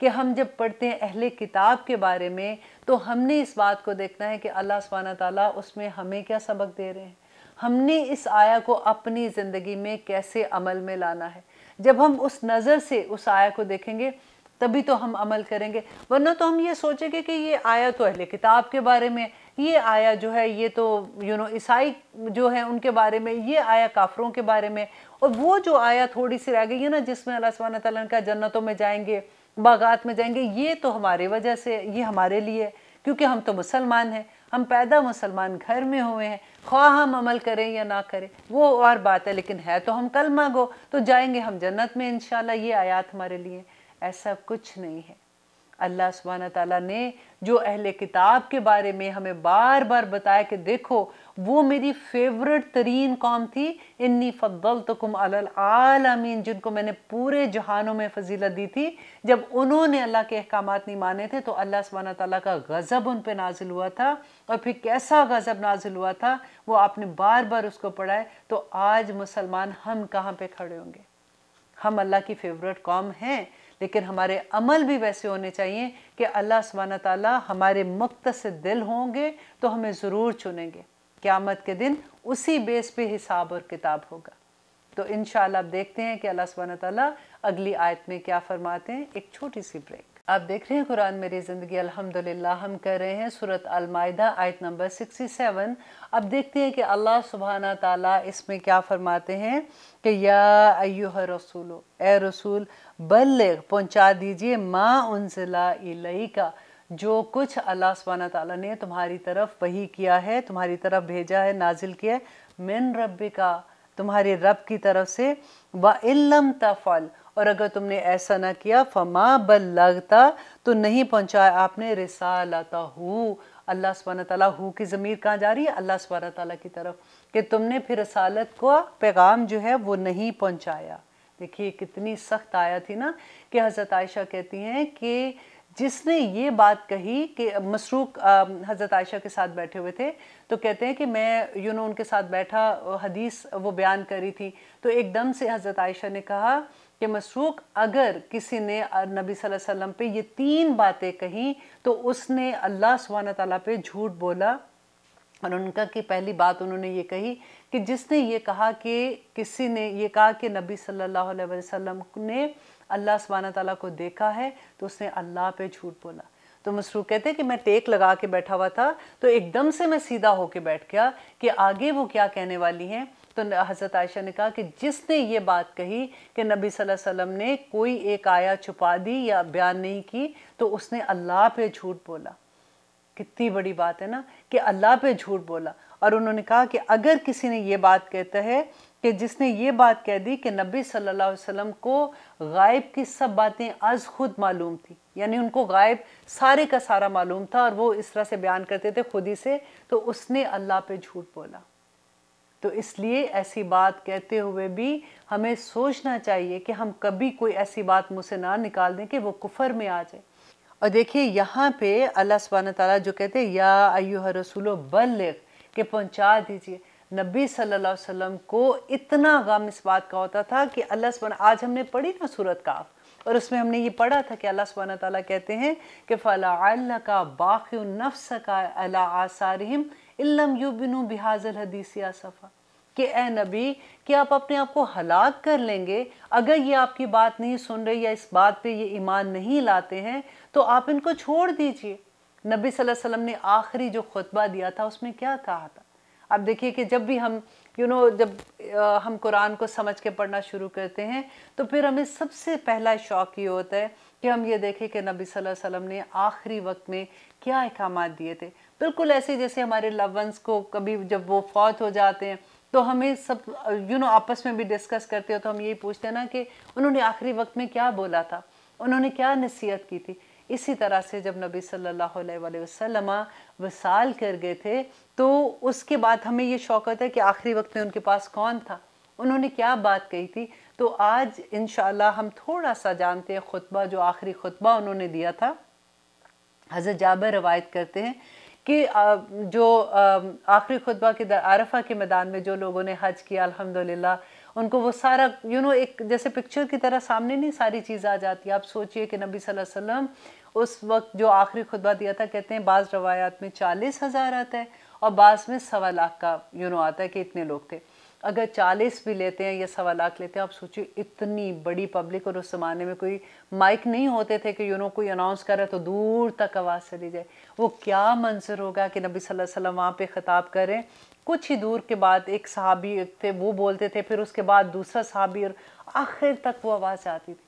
A: कि हम जब पढ़ते हैं अहले किताब के बारे में तो हमने इस बात को देखना है कि अल्लाह सुबहाना ताली उसमें हमें क्या सबक दे रहे हैं हमने इस आया को अपनी ज़िंदगी में कैसे अमल में लाना है जब हम उस नज़र से उस आया को देखेंगे तभी तो हम अमल करेंगे वरना तो हम ये सोचेंगे कि ये आया तो अहले किताब के बारे में ये आया जो है ये तो यू नो ईसाई जो है उनके बारे में ये आया काफरों के बारे में और वो जो आया थोड़ी सी रह गई है ना जिसमें अल्लाह सुबहाना तला का जन्नतों में जाएंगे बागात में जाएंगे ये तो हमारे वजह से ये हमारे लिए क्योंकि हम तो मुसलमान हैं हम पैदा मुसलमान घर में हुए हैं ख्वाह हम अमल करें या ना करें वो और बात है लेकिन है तो हम कल मांगो तो जाएंगे हम जन्नत में इन ये आयात हमारे लिए ऐसा कुछ नहीं है अल्लाह सुबहाना तला ने जो अहले किताब के बारे में हमें बार बार बताया कि देखो वो मेरी फेवरेट तरीन कौम थी इन्नी फ़ल तुम आलमीन जिनको मैंने पूरे जहानों में फजीलत दी थी जब उन्होंने अल्लाह के अहकाम नहीं माने थे तो अल्लाह सुबहाना तला का गज़ब उन पर नाजिल हुआ था और फिर कैसा गज़ब नाजिल हुआ था वो आपने बार बार उसको पढ़ाए तो आज मुसलमान हम कहाँ पर खड़े होंगे हम अल्लाह की फेवरेट कौम हैं लेकिन हमारे अमल भी वैसे होने चाहिए कि अल्लाह सुबहाना ताली हमारे मुक्त से दिल होंगे तो हमें ज़रूर चुनेंगे क़्यामत के दिन उसी बेस पे हिसाब और किताब होगा तो इन आप देखते हैं कि अल्लाह सुबहाना ताली अगली आयत में क्या फरमाते हैं एक छोटी सी ब्रेक आप देख रहे हैं कुरान मेरी ज़िंदगी अल्हम्दुलिल्लाह हम कर रहे हैं सूरत अलमायदा आयत नंबर 67 अब देखते हैं कि अल्लाह सुबहाना ताला इसमें क्या फ़रमाते हैं कि या अयुह रसूल ए रसूल बल्ले पहुंचा दीजिए माँ उनजिला का जो कुछ अल्लाह सुबहाना ताला ने तुम्हारी तरफ वही किया है तुम्हारी तरफ भेजा है नाजिल किया है मिन रब का तुम्हारे रब की तरफ से व इलम तफ़ल और अगर तुमने ऐसा ना किया फमा बल लगता तो नहीं पहुंचाया आपने रिसालता हु अल्लाह सुबहाना तला हु की ज़मीर कहाँ जा रही है अल्लाह सुबहाना तला की तरफ कि तुमने फिर रसालत को पैगाम जो है वो नहीं पहुंचाया देखिए कितनी सख्त आया थी ना कि हज़रत आयशा कहती हैं कि जिसने ये बात कही कि मसरूक हज़रत आयशा के साथ बैठे हुए थे तो कहते हैं कि मैं यू नो उनके साथ बैठा हदीस वो बयान करी थी तो एकदम से हज़रत आयशा ने कहा कि मसरूक अगर किसी ने नबी सल्लल्लाहु अलैहि वसल्लम पे ये तीन बातें कहीं तो उसने अल्लाह सुबहान तला पे झूठ बोला और उनका की पहली बात उन्होंने ये कही कि जिसने ये कहा कि किसी ने ये कहा कि नबी सल्लल्लाहु अलैहि वसल्लम ने अल्लाह सुबहान तला को देखा है तो उसने अल्लाह पे झूठ बोला तो मसरूक कहते कि मैं टेक लगा के बैठा हुआ था तो एकदम से मैं सीधा होके बैठ गया कि आगे वो क्या कहने वाली हैं तो हज़रत आयशा ने कहा कि जिसने ये बात कही कि नबी सल्लल्लाहु अलैहि वसल्लम ने कोई एक आया छुपा दी या बयान नहीं की तो उसने अल्लाह पे झूठ बोला कितनी बड़ी बात है ना कि अल्लाह पे झूठ बोला और उन्होंने कहा कि अगर किसी ने ये बात कहता है कि जिसने ये बात कह दी कि नबी सल्लल्लाहु अलैहि वसल्लम को गायब की सब बातें आज खुद मालूम थी यानी उनको गायब सारे का सारा मालूम था और वो इस तरह से बयान करते थे खुद ही से तो उसने अल्लाह पे झूठ बोला तो इसलिए ऐसी बात कहते हुए भी हमें सोचना चाहिए कि हम कभी कोई ऐसी बात मुँह से ना निकाल दें कि वो कुफर में आ जाए और देखिए यहाँ पे अल्लाह सुबहान तला जो कहते हैं या अयुह रसूलो बल के पहुँचा दीजिए नबी सल्लल्लाहु अलैहि वसल्लम को इतना गम इस बात का होता था कि अल्लाह सुबहान आज हमने पढ़ी ना सूरत काफ और उसमें हमने ये पढ़ा था कि अल्लाह सुबहान तला कहते हैं कि फ़ला का बाख़ नफ्स का अला आसारम इलम बिनु बिहाजल हदीसिया सफ़ा कि ए नबी कि आप अपने आप को हलाक कर लेंगे अगर ये आपकी बात नहीं सुन रहे या इस बात पे ये ईमान नहीं लाते हैं तो आप इनको छोड़ दीजिए नबी सल्लल्लाहु अलैहि वसल्लम ने आखिरी जो खुतबा दिया था उसमें क्या कहा था आप देखिए कि जब भी हम यू you नो know, जब आ, हम कुरान को समझ के पढ़ना शुरू करते हैं तो फिर हमें सबसे पहला शौक ये होता है कि हम ये देखें कि नबी सल्लल्लाहु अलैहि वसल्लम ने आखिरी वक्त में क्या अहकाम दिए थे बिल्कुल ऐसे जैसे हमारे लवंस को कभी जब वो फौत हो जाते हैं तो हमें सब यू you नो know, आपस में भी डिस्कस करते हो तो हम यही पूछते हैं ना कि उन्होंने आखिरी वक्त में क्या बोला था उन्होंने क्या नसीहत की थी इसी तरह से जब नबी सल्लल्लाहु अलैहि वसल्लम वसाल कर गए थे तो उसके बाद हमें ये शौकत है कि आखिरी वक्त में उनके पास कौन था उन्होंने क्या बात कही थी तो आज इन हम थोड़ा सा जानते हैं खुतबा जो आखिरी खुतबा उन्होंने दिया था हज़रत जाबर रवायत करते हैं कि जो आखिरी खुतबा के आरफा के मैदान में जो लोगों ने हज किया अल्हम्दुलिल्लाह उनको वो सारा यू नो एक जैसे पिक्चर की तरह सामने नहीं सारी चीज़ आ जाती आप सोचिए कि नबी सल्लल्लाहु अलैहि वसल्लम उस वक्त जो आखिरी खुतबा दिया था कहते हैं बाज़ रवायात में चालीस हज़ार आता है और बाज़ में सवा लाख का यू नो आता है कि इतने लोग थे अगर 40 भी लेते हैं या सवा लाख लेते हैं आप सोचिए इतनी बड़ी पब्लिक और उस ज़माने में कोई माइक नहीं होते थे कि यू नो कोई अनाउंस कर रहा है तो दूर तक आवाज़ चली जाए वो क्या मंजर होगा कि नबी सल्लल्लाहु अलैहि वसल्लम वहाँ पे ख़िताब करें कुछ ही दूर के बाद एक सहाबी थे वो बोलते थे फिर उसके बाद दूसरा सहाबी और आखिर तक वो आवाज़ आती थी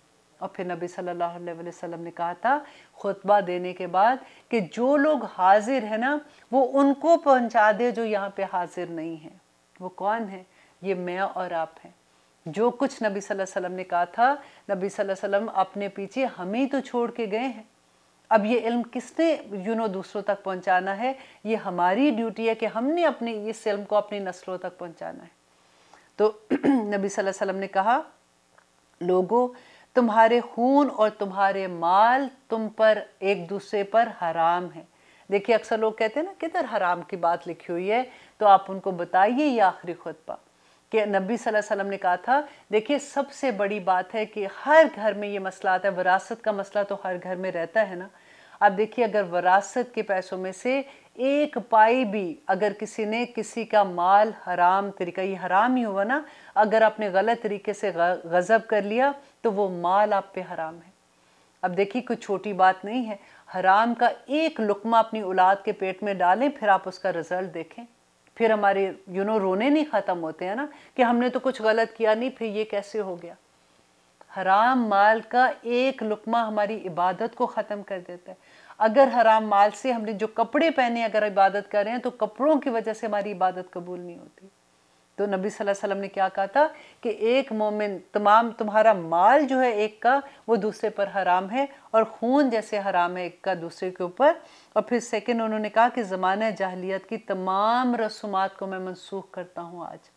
A: और फिर नबी सल्लल्लाहु अलैहि वसल्लम ने कहा था खुतबा देने के बाद कि जो लोग हाजिर हैं ना वो उनको पहुंचा दे जो यहाँ पे हाजिर नहीं है वो कौन है ये मैं और आप हैं जो कुछ नबी सल्लल्लाहु अलैहि वसल्लम ने कहा था नबी सल्लल्लाहु अलैहि वसल्लम अपने पीछे हमें ही तो छोड़ के गए हैं अब ये इल्म किसने यू नो दूसरों तक पहुंचाना है ये हमारी ड्यूटी है कि हमने अपने इस इल्म को अपनी नस्लों तक पहुंचाना है तो नबी सल्लल्लाहु अलैहि वसल्लम ने कहा लोगों तुम्हारे खून और तुम्हारे माल तुम पर एक दूसरे पर हराम है देखिए अक्सर लोग कहते हैं ना किधर हराम की बात लिखी हुई है तो आप उनको बताइए ये आखिरी खुतबा कि नबी वसल्लम ने कहा था देखिए सबसे बड़ी बात है कि हर घर में ये मसला आता है वरासत का मसला तो हर घर में रहता है ना अब देखिए अगर वरासत के पैसों में से एक पाई भी अगर किसी ने किसी का माल हराम तरीका ये हराम ही हुआ ना अगर आपने गलत तरीके से गज़ब कर लिया तो वो माल आप पे हराम है अब देखिए कोई छोटी बात नहीं है हराम का एक लुकमा अपनी औलाद के पेट में डालें फिर आप उसका रिज़ल्ट देखें फिर हमारे यू नो रोने नहीं ख़त्म होते हैं ना कि हमने तो कुछ गलत किया नहीं फिर ये कैसे हो गया हराम माल का एक लुकमा हमारी इबादत को ख़त्म कर देता है अगर हराम माल से हमने जो कपड़े पहने अगर इबादत कर रहे हैं तो कपड़ों की वजह से हमारी इबादत कबूल नहीं होती तो नबी सल्लल्लाहु अलैहि वसल्लम ने क्या कहा था कि एक मोमिन तमाम तुम्हारा माल जो है एक का वो दूसरे पर हराम है और खून जैसे हराम है एक का दूसरे के ऊपर और फिर सेकंड उन्होंने कहा कि ज़माने जहलीत की तमाम रसूमात को मैं मनसूख करता हूँ आज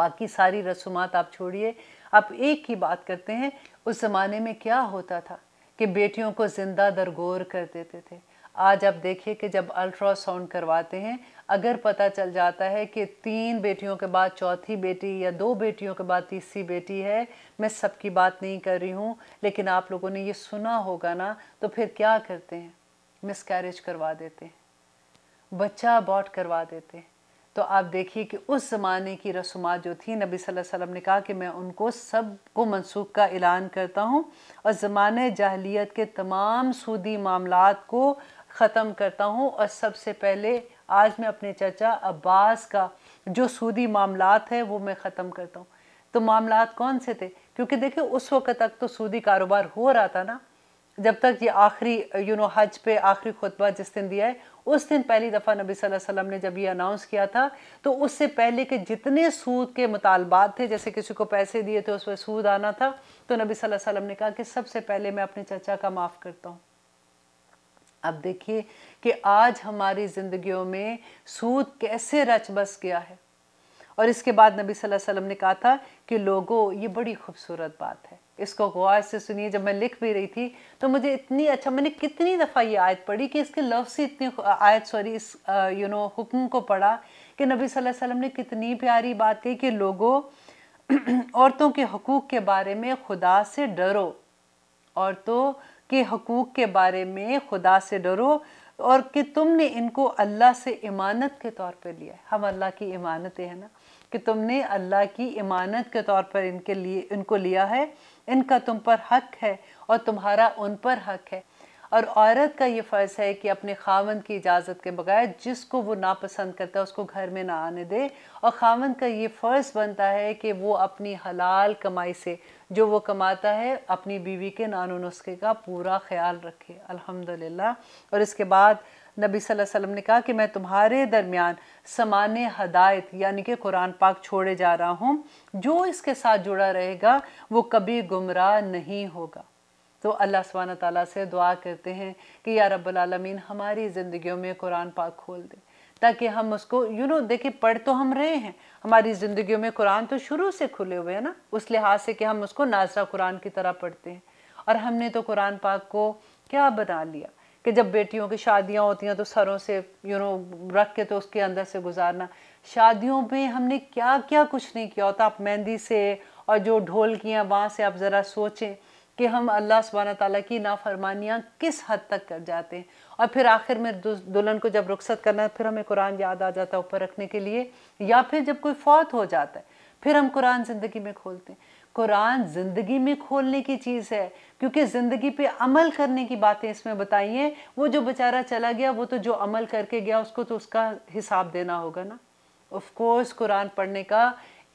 A: बाकी सारी रसूमात आप छोड़िए आप एक ही बात करते हैं उस ज़माने में क्या होता था कि बेटियों को ज़िंदा दरगोर कर देते थे आज आप देखिए कि जब अल्ट्रासाउंड करवाते हैं अगर पता चल जाता है कि तीन बेटियों के बाद चौथी बेटी या दो बेटियों के बाद तीसरी बेटी है मैं सबकी बात नहीं कर रही हूँ लेकिन आप लोगों ने ये सुना होगा ना तो फिर क्या करते हैं मिस कैरेज करवा देते हैं बच्चा अबॉट करवा देते हैं तो आप देखिए कि उस ज़माने की रसूमात जो थी नबी सल्लल्लाहु अलैहि वसल्लम ने कहा कि मैं उनको सब को मनसूख का ऐलान करता हूँ और जमाने जहलीत के तमाम सूदी मामलात को ख़त्म करता हूँ और सबसे पहले आज मैं अपने चाचा अब्बास का जो सूदी मामलात है वो मैं ख़त्म करता हूँ तो मामलात कौन से थे क्योंकि देखिए उस वक्त तक तो सूदी कारोबार हो रहा था ना जब तक ये आखिरी यू नो हज पे आखिरी खुतबा जिस दिन दिया है उस दिन पहली दफ़ा नबी सल्लल्लाहु अलैहि वसल्लम ने जब ये अनाउंस किया था तो उससे पहले के जितने सूद के मुतालबात थे जैसे किसी को पैसे दिए थे उस पर सूद आना था तो नबी सल्लल्लाहु अलैहि वसल्लम ने कहा कि सबसे पहले मैं अपने चचा का माफ़ करता हूँ अब देखिए कि आज हमारी ज़िंदगियों में सूद कैसे रच बस गया है और इसके बाद नबी सल्लल्लाहु अलैहि वसल्लम ने कहा था कि लोगों ये बड़ी खूबसूरत बात है इसको गौर से सुनिए जब मैं लिख भी रही थी तो मुझे इतनी अच्छा मैंने कितनी दफ़ा ये आयत पढ़ी कि इसके लफ्ज़ ही इतनी आयत सॉरी इस यू नो हुक्म को पढ़ा कि नबी सल्लल्लाहु अलैहि वसल्लम ने कितनी प्यारी बात कही कि लोगों औरतों के हकूक़ के बारे में खुदा से डरो और तो के हकूक़ के बारे में खुदा से डरो और कि तुमने इनको अल्लाह से इमानत के तौर पर लिया है हम अल्लाह की इमानतें हैं ना कि तुमने अल्लाह की इमानत के तौर पर इनके लिए इनको लिया है इनका तुम पर हक है और तुम्हारा उन पर हक है और औरत का ये फ़र्ज़ है कि अपने खावंद की इजाज़त के बगैर जिसको वो नापसंद करता है उसको घर में ना आने दे और ख़ावंद का ये फ़र्ज़ बनता है कि वो अपनी हलाल कमाई से जो वो कमाता है अपनी बीवी के नानो नुस्खे का पूरा ख्याल रखे अल्हम्दुलिल्लाह और इसके बाद नबी सल्लल्लाहु अलैहि वसल्लम ने कहा कि मैं तुम्हारे दरमियान समान हदायत यानी कि कुरान पाक छोड़े जा रहा हूँ जो इसके साथ जुड़ा रहेगा वो कभी गुमराह नहीं होगा तो अल्लाह सुबहान तला से दुआ करते हैं कि या रबालमीन हमारी ज़िंदगियों में कुरान पाक खोल दे ताकि हम उसको यू नो देखिए पढ़ तो हम रहे हैं हमारी ज़िंदगियों में कुरान तो शुरू से खुले हुए हैं ना उस लिहाज से कि हम उसको नाजरा कुरान की तरह पढ़ते हैं और हमने तो कुरान पाक को क्या बना लिया कि जब बेटियों की शादियाँ होती हैं तो सरों से यू नो रख के तो उसके अंदर से गुजारना शादियों में हमने क्या क्या कुछ नहीं किया होता आप मेहंदी से और जो ढोल किया वहाँ से आप ज़रा सोचें कि हम अल्लाह सुबहाना ताली की नाफरमानियाँ किस हद तक कर जाते हैं और फिर आखिर में दुल्हन को जब रुखसत करना है फिर हमें कुरान याद आ जाता है ऊपर रखने के लिए या फिर जब कोई फौत हो जाता है फिर हम कुरान ज़िंदगी में खोलते हैं कुरान ज़िंदगी में खोलने की चीज़ है क्योंकि ज़िंदगी पे अमल करने की बातें इसमें बताई हैं वो जो बेचारा चला गया वो तो जो अमल करके गया उसको तो उसका हिसाब देना होगा ना ऑफ कोर्स कुरान पढ़ने का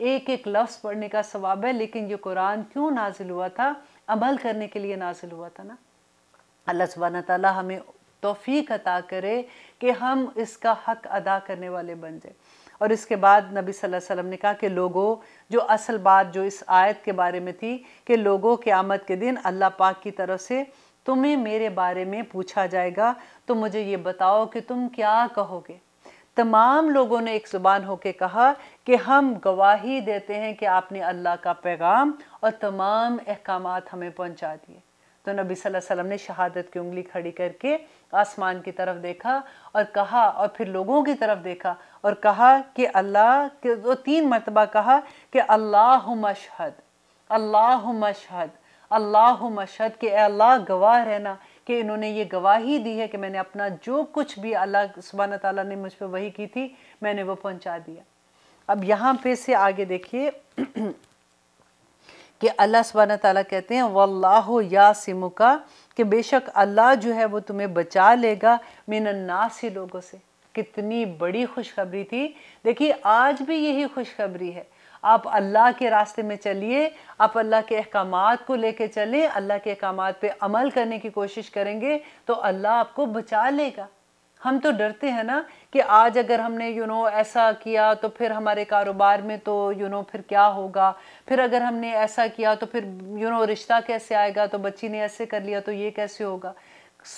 A: एक एक लफ्ज़ पढ़ने का सवाब है लेकिन ये कुरान क्यों नाजिल हुआ था अमल करने के लिए नाजिल हुआ था ना अल्लाह सुबहान ताली हमें तोफ़ी अता करे कि हम इसका हक अदा करने वाले बन जाए और इसके बाद नबी सल्लल्लाहु अलैहि वसल्लम ने कहा कि लोगों जो असल बात जो इस आयत के बारे में थी कि लोगों के आमद के दिन अल्लाह पाक की तरफ से तुम्हें मेरे बारे में पूछा जाएगा तो मुझे ये बताओ कि तुम क्या कहोगे तमाम लोगों ने एक ज़ुबान होकर कहा कि हम गवाही देते हैं कि आपने अल्लाह का पैगाम और तमाम अहकाम हमें पहुंचा दिए तो नबी सल्लल्लाहु अलैहि वसल्लम ने शहादत की उंगली खड़ी करके आसमान की तरफ देखा और कहा और फिर लोगों की तरफ देखा और कहा कि अल्लाह के वो तीन मरतबा कहा कि अल्लाह मशहद अल्लाह मशहद अल्लाह मशहद के अल्लाह गवाह रहना कि इन्होंने ये गवाही दी है कि मैंने अपना जो कुछ भी अल्लाह सुबहाना तला ने मुझ पर वही की थी मैंने वो पहुँचा दिया अब यहाँ पे से आगे देखिए कि अल्लाह सुबहाना तला कहते हैं वल्लाह या सिमुका कि बेशक अल्लाह जो है वो तुम्हें बचा लेगा मीन ही लोगों से कितनी बड़ी खुशखबरी थी देखिए आज भी यही खुशखबरी है आप अल्लाह के रास्ते में चलिए आप अल्लाह के अहकाम को लेके चलें अल्लाह के अहकाम पे अमल करने की कोशिश करेंगे तो अल्लाह आपको बचा लेगा हम तो डरते हैं ना कि आज अगर हमने यू you नो know, ऐसा किया तो फिर हमारे कारोबार में तो यू you नो know, फिर क्या होगा फिर अगर हमने ऐसा किया तो फिर यू नो रिश्ता कैसे आएगा तो बच्ची ने ऐसे कर लिया तो ये कैसे होगा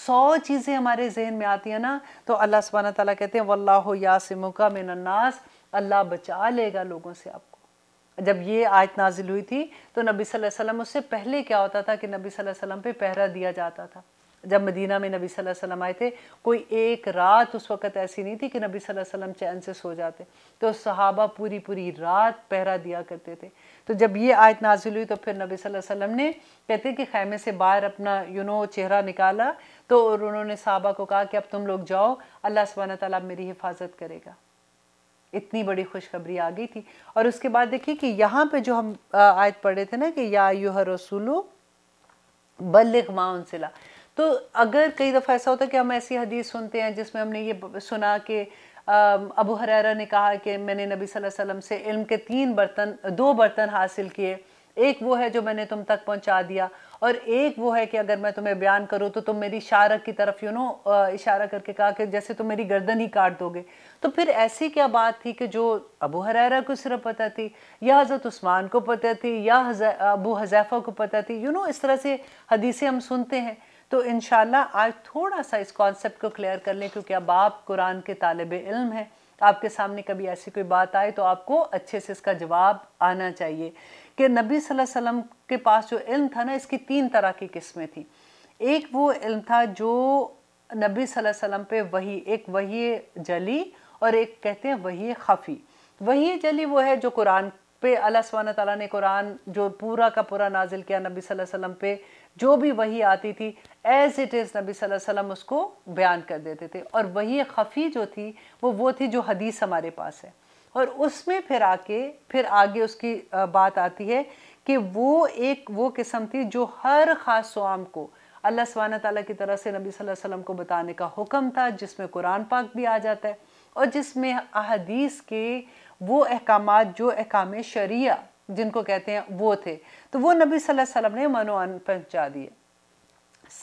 A: सौ चीज़ें हमारे जहन में आती हैं ना तो अल्लाह सुबहाना तला कहते हैं वल्लाह यासिमुका मिनन्नास अल्लाह बचा लेगा लोगों से आपको जब ये आयत नाजिल हुई थी तो नबी सल्लल्लाहु अलैहि वसल्लम उससे पहले क्या होता था कि नबी सल्लल्लाहु अलैहि वसल्लम पे पहरा दिया जाता था जब मदीना में नबी सल्लल्लाहु अलैहि वसल्लम आए थे कोई एक रात उस वक़्त ऐसी नहीं थी कि नबी सल्लल्लाहु अलैहि वसल्लम चैन से सो जाते तो सहाबा पूरी पूरी रात पहरा दिया करते थे तो जब ये आयत नाजिल हुई तो फिर नबी सल्लल्लाहु अलैहि वसल्लम ने कहते कि खैमे से बाहर अपना यू नो चेहरा निकाला तो और उन्होंने सहाबा को कहा कि अब तुम लोग जाओ अल्लाह सुबहाना तला मेरी हिफाजत करेगा इतनी बड़ी खुशखबरी आ गई थी और उसके बाद देखिए कि यहाँ पे जो हम आयत पढ़ रहे थे ना कि या यूह रसूलो बल्लिग माँ तो अगर कई दफ़ा ऐसा होता है कि हम ऐसी हदीस सुनते हैं जिसमें हमने ये सुना कि अबू हरारा ने कहा कि मैंने नबी सल्लल्लाहु अलैहि वसल्लम से इल्म के तीन बर्तन दो बर्तन हासिल किए एक वो है जो मैंने तुम तक पहुंचा दिया और एक वो है कि अगर मैं तुम्हें बयान करूँ तो तुम मेरी शारक की तरफ यू नो इशारा करके कहा कि जैसे तुम मेरी गर्दन ही काट दोगे तो फिर ऐसी क्या बात थी कि जो अबू हरारा को सिर्फ पता थी या हज़रत उस्मान को पता थी या अबू हजैफ़ा को पता थी यू नो इस तरह से हदीसें हम सुनते हैं तो इन आज थोड़ा सा इस कॉन्सेप्ट को क्लियर कर लें क्योंकि अब आप कुरान के तालब इल्म हैं आपके सामने कभी ऐसी कोई बात आए तो आपको अच्छे से इसका जवाब आना चाहिए कि नबी सल्लल्लाहु अलैहि वसल्लम के पास जो इल्म था ना इसकी तीन तरह की किस्में थी एक वो इल्म था जो नबी सल्लल्लाहु अलैहि वसल्लम पे वही एक वही जली और एक कहते हैं वही खफ़ी वही जली वो है जो कुरान पे अल्लाह सुबहान ने कुरान जो पूरा का पूरा नाजिल किया नबी सल्लल्लाहु अलैहि वसल्लम पे जो भी वही आती थी एज इट इज़ नबी सल्लल्लाहु अलैहि वसल्लम उसको बयान कर देते थे और वही खफ़ी जो थी वो वो थी जो हदीस हमारे पास है और उसमें फिर आके फिर आगे उसकी बात आती है कि वो एक वो किस्म थी जो हर ख़ास स्वाम को अल्लाह स्वान तला की तरह से नबी सल्लल्लाहु अलैहि वसल्लम को बताने का हुक्म था जिसमें कुरान पाक भी आ जाता है और जिसमें अहदीस के वो अहकाम जो अहकाम शरिया जिनको कहते हैं वो थे तो वो नबी सल्लल्लाहु अलैहि वसल्लम ने मनोअन पहुँचा दिए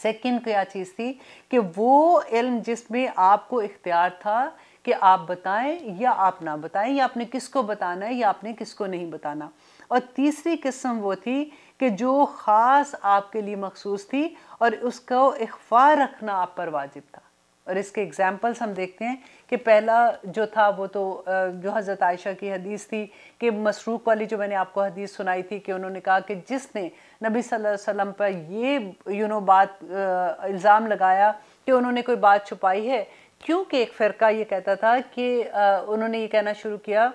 A: सेकंड क्या चीज़ थी कि वो इल्म जिसमें आपको इख्तियार था कि आप बताएं या आप ना बताएं या आपने किसको बताना है या आपने किसको नहीं बताना और तीसरी किस्म वो थी कि जो ख़ास आपके लिए मखसूस थी और उसको इख्फा रखना आप पर वाजिब था और इसके एग्ज़ाम्पल्स हम देखते हैं कि पहला जो था वो तो जो हज़रत आयशा की हदीस थी कि मसरूक वाली जो मैंने आपको हदीस सुनाई थी कि उन्होंने कहा कि जिसने नबी सल्लल्लाहु अलैहि वसल्लम पर ये यू नो बात इल्ज़ाम लगाया कि उन्होंने कोई बात छुपाई है क्योंकि एक फ़िरका ये कहता था कि आ, उन्होंने ये कहना शुरू किया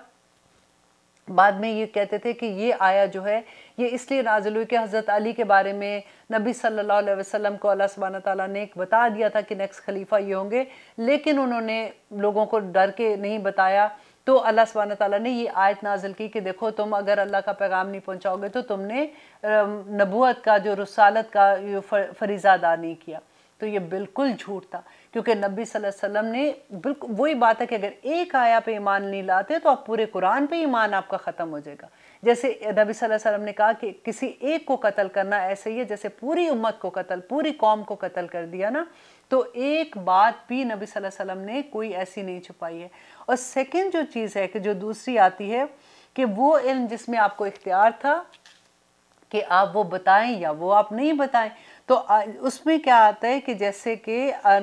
A: बाद में ये कहते थे कि ये आया जो है ये इसलिए नाजिल हुई कि हज़रत अली के बारे में नबी सल्लल्लाहु अलैहि वसल्लम को अल्लाह सब ताला ने एक बता दिया था कि नेक्स्ट खलीफा ये होंगे लेकिन उन्होंने लोगों को डर के नहीं बताया तो अल्लाह सब ताला ने ये आयत नाजिल की कि देखो तुम अगर अल्लाह का पैगाम नहीं पहुँचाओगे तो तुमने नबूत का जो रसालत का फरीज़ादा नहीं किया तो ये बिल्कुल झूठ था क्योंकि नबी वसल्लम ने बिल्कुल वही बात है कि अगर एक आया पे ईमान नहीं लाते तो आप पूरे कुरान पे ईमान आपका ख़त्म हो जाएगा जैसे नबी वसल्लम ने कहा कि किसी एक को कत्ल करना ऐसे ही है जैसे पूरी उम्मत को कत्ल पूरी कौम को कत्ल कर दिया ना तो एक बात भी नबी वसल्लम ने कोई ऐसी नहीं छुपाई है और सेकेंड जो चीज़ है कि जो दूसरी आती है कि वो इल्म जिसमें आपको इख्तियार था कि आप वो बताएं या वो आप नहीं बताएं तो उसमें क्या आता है कि जैसे कि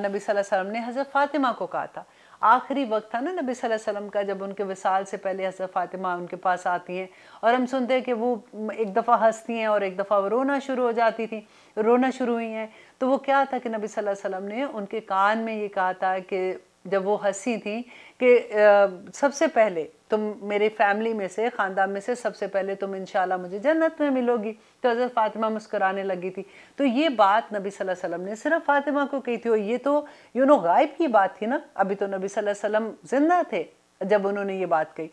A: नबी वसल्लम ने हज़रत फ़ातिमा को कहा था आखिरी वक्त था ना नबी वसल्लम का जब उनके विसाल से पहले हज़रत फ़ातिमा उनके पास आती हैं और हम सुनते हैं कि वो एक दफ़ा हंसती हैं और एक दफ़ा वो रोना शुरू हो जाती थी रोना शुरू हुई हैं तो वो क्या था कि नबी वसल्लम ने उनके कान में ये कहा था कि जब वो हंसी थी कि सबसे पहले तुम मेरे फैमिली में से ख़ानदान में से सबसे पहले तुम इन मुझे जन्नत में मिलोगी तो हज़रत फ़ातिमा मुस्कुराने लगी थी तो ये बात नबी सल्लल्लाहु अलैहि वसल्लम ने सिर्फ फ़ातिमा को कही थी और ये तो यू नो गायब की बात थी ना अभी तो नबी सल्लल्लाहु अलैहि वसल्लम ज़िंदा थे जब उन्होंने ये बात कही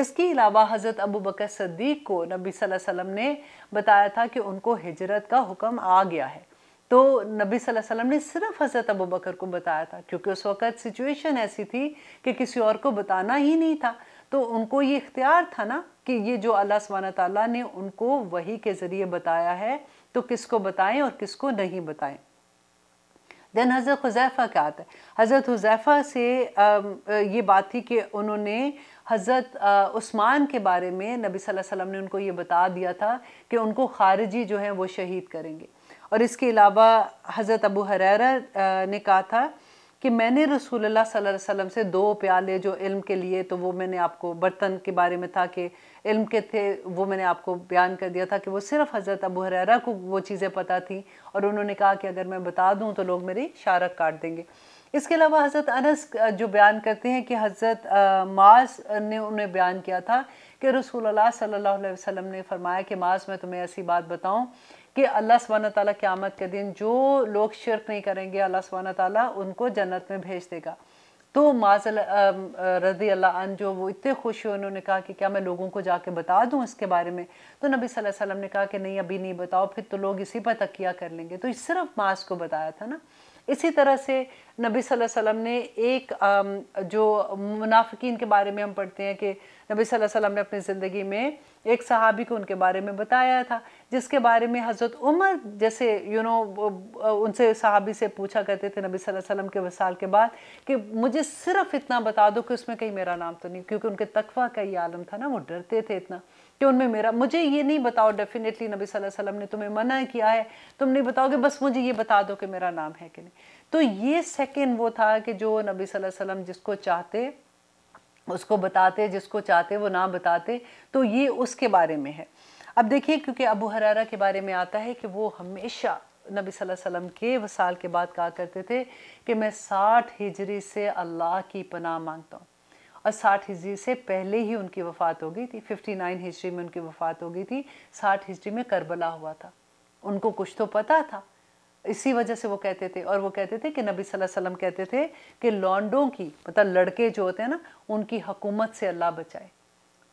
A: इसके अलावा हज़रत अबू बकर सद्दीक को नबी सल्लल्लाहु ने बताया था कि उनको हिजरत का हुक्म आ गया है तो नबी सल्लल्लाहु अलैहि वसल्लम ने सिर्फ हज़रत अबू बकर को बताया था क्योंकि उस वक़्त सिचुएशन ऐसी थी कि किसी और को बताना ही नहीं था तो उनको ये इख्तियार था ना कि ये जो अल्लाह सुबहाना ताली ने उनको वही के ज़रिए बताया है तो किसको बताएं और किसको नहीं बताएं देन हज़रत हुजैफ़ा क्या आता है हज़रत हुजैफ़ा से ये बात थी कि उन्होंने हज़रत उस्मान के बारे में नबी सल्लल्लाहु अलैहि वसल्लम ने उनको ये बता दिया था कि उनको खारजी जो हैं वो शहीद करेंगे और इसके अलावा हज़रत अबू हर ने कहा था कि मैंने रसूल सल्लल्लाहु अलैहि वसल्लम से दो प्याले जो इल्म के लिए तो वो मैंने आपको बर्तन के बारे में था कि इल्म के थे वो मैंने आपको बयान कर दिया था कि वो सिर्फ हज़रत अबू हरेरा को वो चीज़ें पता थी और उन्होंने कहा कि अगर मैं बता दूँ तो लोग मेरी शारक काट देंगे इसके अलावा हज़रत अनस जो बयान करते हैं कि हज़रत माज ने उन्हें बयान किया था कि रसूल सल्ला वसम ने फरमाया कि माज मैं तुम्हें ऐसी बात बताऊँ कि अल्लाह स्वान ताली क़्यामत के दिन जो लोग शिरक नहीं करेंगे अल्लाह स्वान ताली उनको जन्नत में भेज देगा तो माजल रज़ी अल्लाह जो वो इतने खुश हुए उन्होंने कहा कि क्या मैं लोगों को जाके बता दूं इसके बारे में तो नबी वसल्लम ने कहा कि नहीं अभी नहीं बताओ फिर तो लोग इसी पर तकिया कर लेंगे तो सिर्फ माज को बताया था ना इसी तरह से नबी वसल्लम ने एक जो मुनाफिकीन के बारे में हम पढ़ते हैं कि नबी वसल्लम ने अपनी ज़िंदगी में एक सहाबी को उनके बारे में बताया था जिसके बारे में हज़रत उमर जैसे यू नो उनसे सहाबी से पूछा करते थे नबी वसल्लम के वसाल के बाद कि मुझे सिर्फ इतना बता दो कि उसमें कहीं मेरा नाम तो नहीं क्योंकि उनके तकवा का ये आलम था ना वो डरते थे इतना कि उनमें मेरा मुझे ये नहीं बताओ डेफिनेटली नबी सल्लल्लाहु अलैहि वसल्लम ने तुम्हें मना किया है तुम नहीं बताओगे बस मुझे ये बता दो कि मेरा नाम है कि नहीं तो ये सेकेंड वो था कि जो नबी सल्लल्लाहु अलैहि वसल्लम जिसको चाहते उसको बताते जिसको चाहते वो ना बताते तो ये उसके बारे में है अब देखिए क्योंकि अबू हरारा के बारे में आता है कि वो हमेशा नबी सल्लल्लाहु अलैहि वसल्लम के वसाल के बाद कहा करते थे कि मैं साठ हिजरी से अल्लाह की पनाह मांगता हूँ और साठ हिजरी से पहले ही उनकी वफ़ात हो गई थी फिफ्टी नाइन हिजरी में उनकी वफ़ात हो गई थी साठ हिजरी में करबला हुआ था उनको कुछ तो पता था इसी वजह से वो कहते थे और वो कहते थे कि नबी सल्लल्लाहु अलैहि वसल्लम कहते थे कि लॉन्डों की मतलब लड़के जो होते हैं ना उनकी हकूमत से अल्लाह बचाए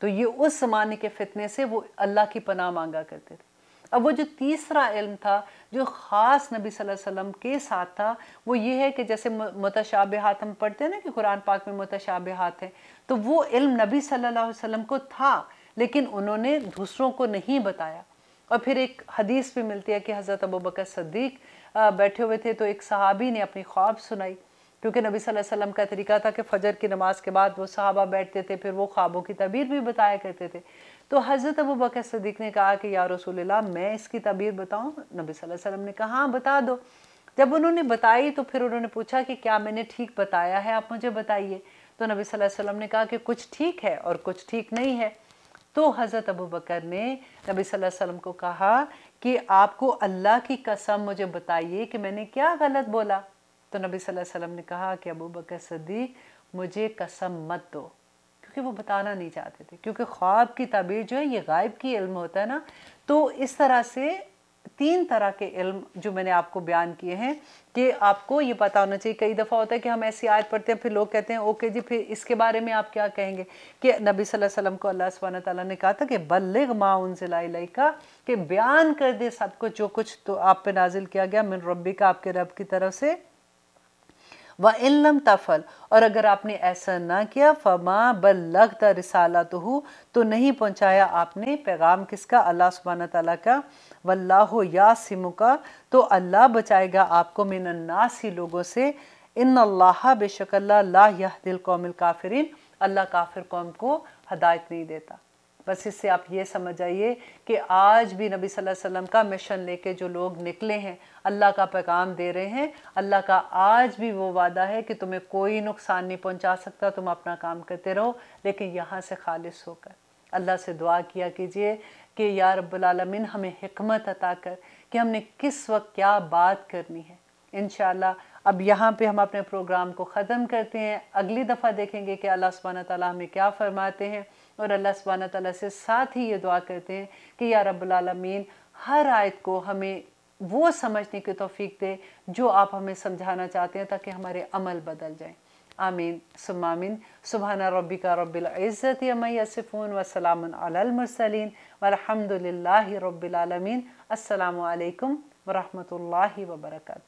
A: तो ये उस ज़माने के फितने से वो अल्लाह की पनाह मांगा करते थे अब वो जो तीसरा इल्म था जो ख़ास नबी वसल्लम के साथ था वो ये है कि जैसे मतशाबहत हम पढ़ते हैं ना कि कुरान पाक में मतशाबहत हैं तो वो इल्म नबी सल्लल्लाहु अलैहि वसल्लम को था लेकिन उन्होंने दूसरों को नहीं बताया और फिर एक हदीस भी मिलती है कि हज़रत अबू बकर सद्दीक बैठे हुए थे तो एक सहाबी ने अपनी ख्वाब सुनाई क्योंकि नबी सल्लल्लाहु अलैहि वसल्लम का तरीका था कि फ़जर की नमाज़ के बाद वो सहाबा बैठते थे फिर वो ख्वाबों की तबीर भी बताया करते थे तो हज़रत अबू बकर सदीक ने कहा कि या रसूलल्लाह मैं इसकी तबीर बताऊँ नबी वसल्लम ने कहा हाँ बता दो जब उन्होंने बताई तो फिर उन्होंने पूछा कि क्या मैंने ठीक बताया है आप मुझे बताइए तो नबी वसल्लम ने कहा कि कुछ ठीक है और कुछ ठीक नहीं है तो हज़रत अबू बकर ने नबी वसल्लम को कहा कि आपको अल्लाह की कसम मुझे बताइए कि मैंने क्या गलत बोला तो नबी वसल्लम ने कहा कि अबू बकर सदीक मुझे कसम मत दो कि वो बताना नहीं चाहते थे क्योंकि ख्वाब की तबीर जो है ये गायब की इल्म होता है ना तो इस तरह से तीन तरह के इल्म जो मैंने आपको बयान किए हैं कि आपको ये पता होना चाहिए कई दफ़ा होता है कि हम ऐसी आयत पढ़ते हैं फिर लोग कहते हैं ओके जी फिर इसके बारे में आप क्या कहेंगे कि नबी सल्लल्लाहु अलैहि वसल्लम को अल्लाह सुबहाना तआला ने कहा था कि बल्लिग माउन जिलाई का कि बयान कर दे सब कुछ जो कुछ तो आप पे नाजिल किया गया मिन रब्बी का आपके रब की तरफ से व इलम तफल और अगर आपने ऐसा ना किया फमा बल्लग द रिसाला तो हो तो नहीं पहुँचाया आपने पैगाम किसका अल्लाह सुबहान तला का वल्लाह या सिमु का तो अल्लाह बचाएगा आपको मिनन्नासी लोगों से इन अल्लाह बेशक ला यह दिल कौमिल काफिरन अल्लाह काफिर कौम को हदायत नहीं देता बस इससे आप ये समझ आइए कि आज भी नबी सल्लल्लाहु अलैहि वसल्लम का मिशन लेके जो लोग निकले हैं अल्लाह का पैगाम दे रहे हैं अल्लाह का आज भी वो वादा है कि तुम्हें कोई नुकसान नहीं पहुंचा सकता तुम अपना काम करते रहो लेकिन यहाँ से खालिश होकर अल्लाह से दुआ किया कीजिए कि या हमें हमत अता कर कि हमने किस वक्त क्या बात करनी है इन अब यहाँ पे हम अपने प्रोग्राम को ख़त्म करते हैं अगली दफ़ा देखेंगे कि अल्लाह सुबहाना ताली हमें क्या फ़रमाते हैं और अल्लाह सुबहान तला से साथ ही ये दुआ करते हैं कि या रबालमीन हर आयत को हमें वो समझने की तोफ़ी दे जो आप हमें समझाना चाहते हैं ताकि हमारे अमल बदल जाएँ आमीन सुमामिन सुबहाना रबी का रबिलज़त अमयसफ़ून वसलामसलिन वरहमदिल्ला रबालमीन अल्लाम वरहमल वबरक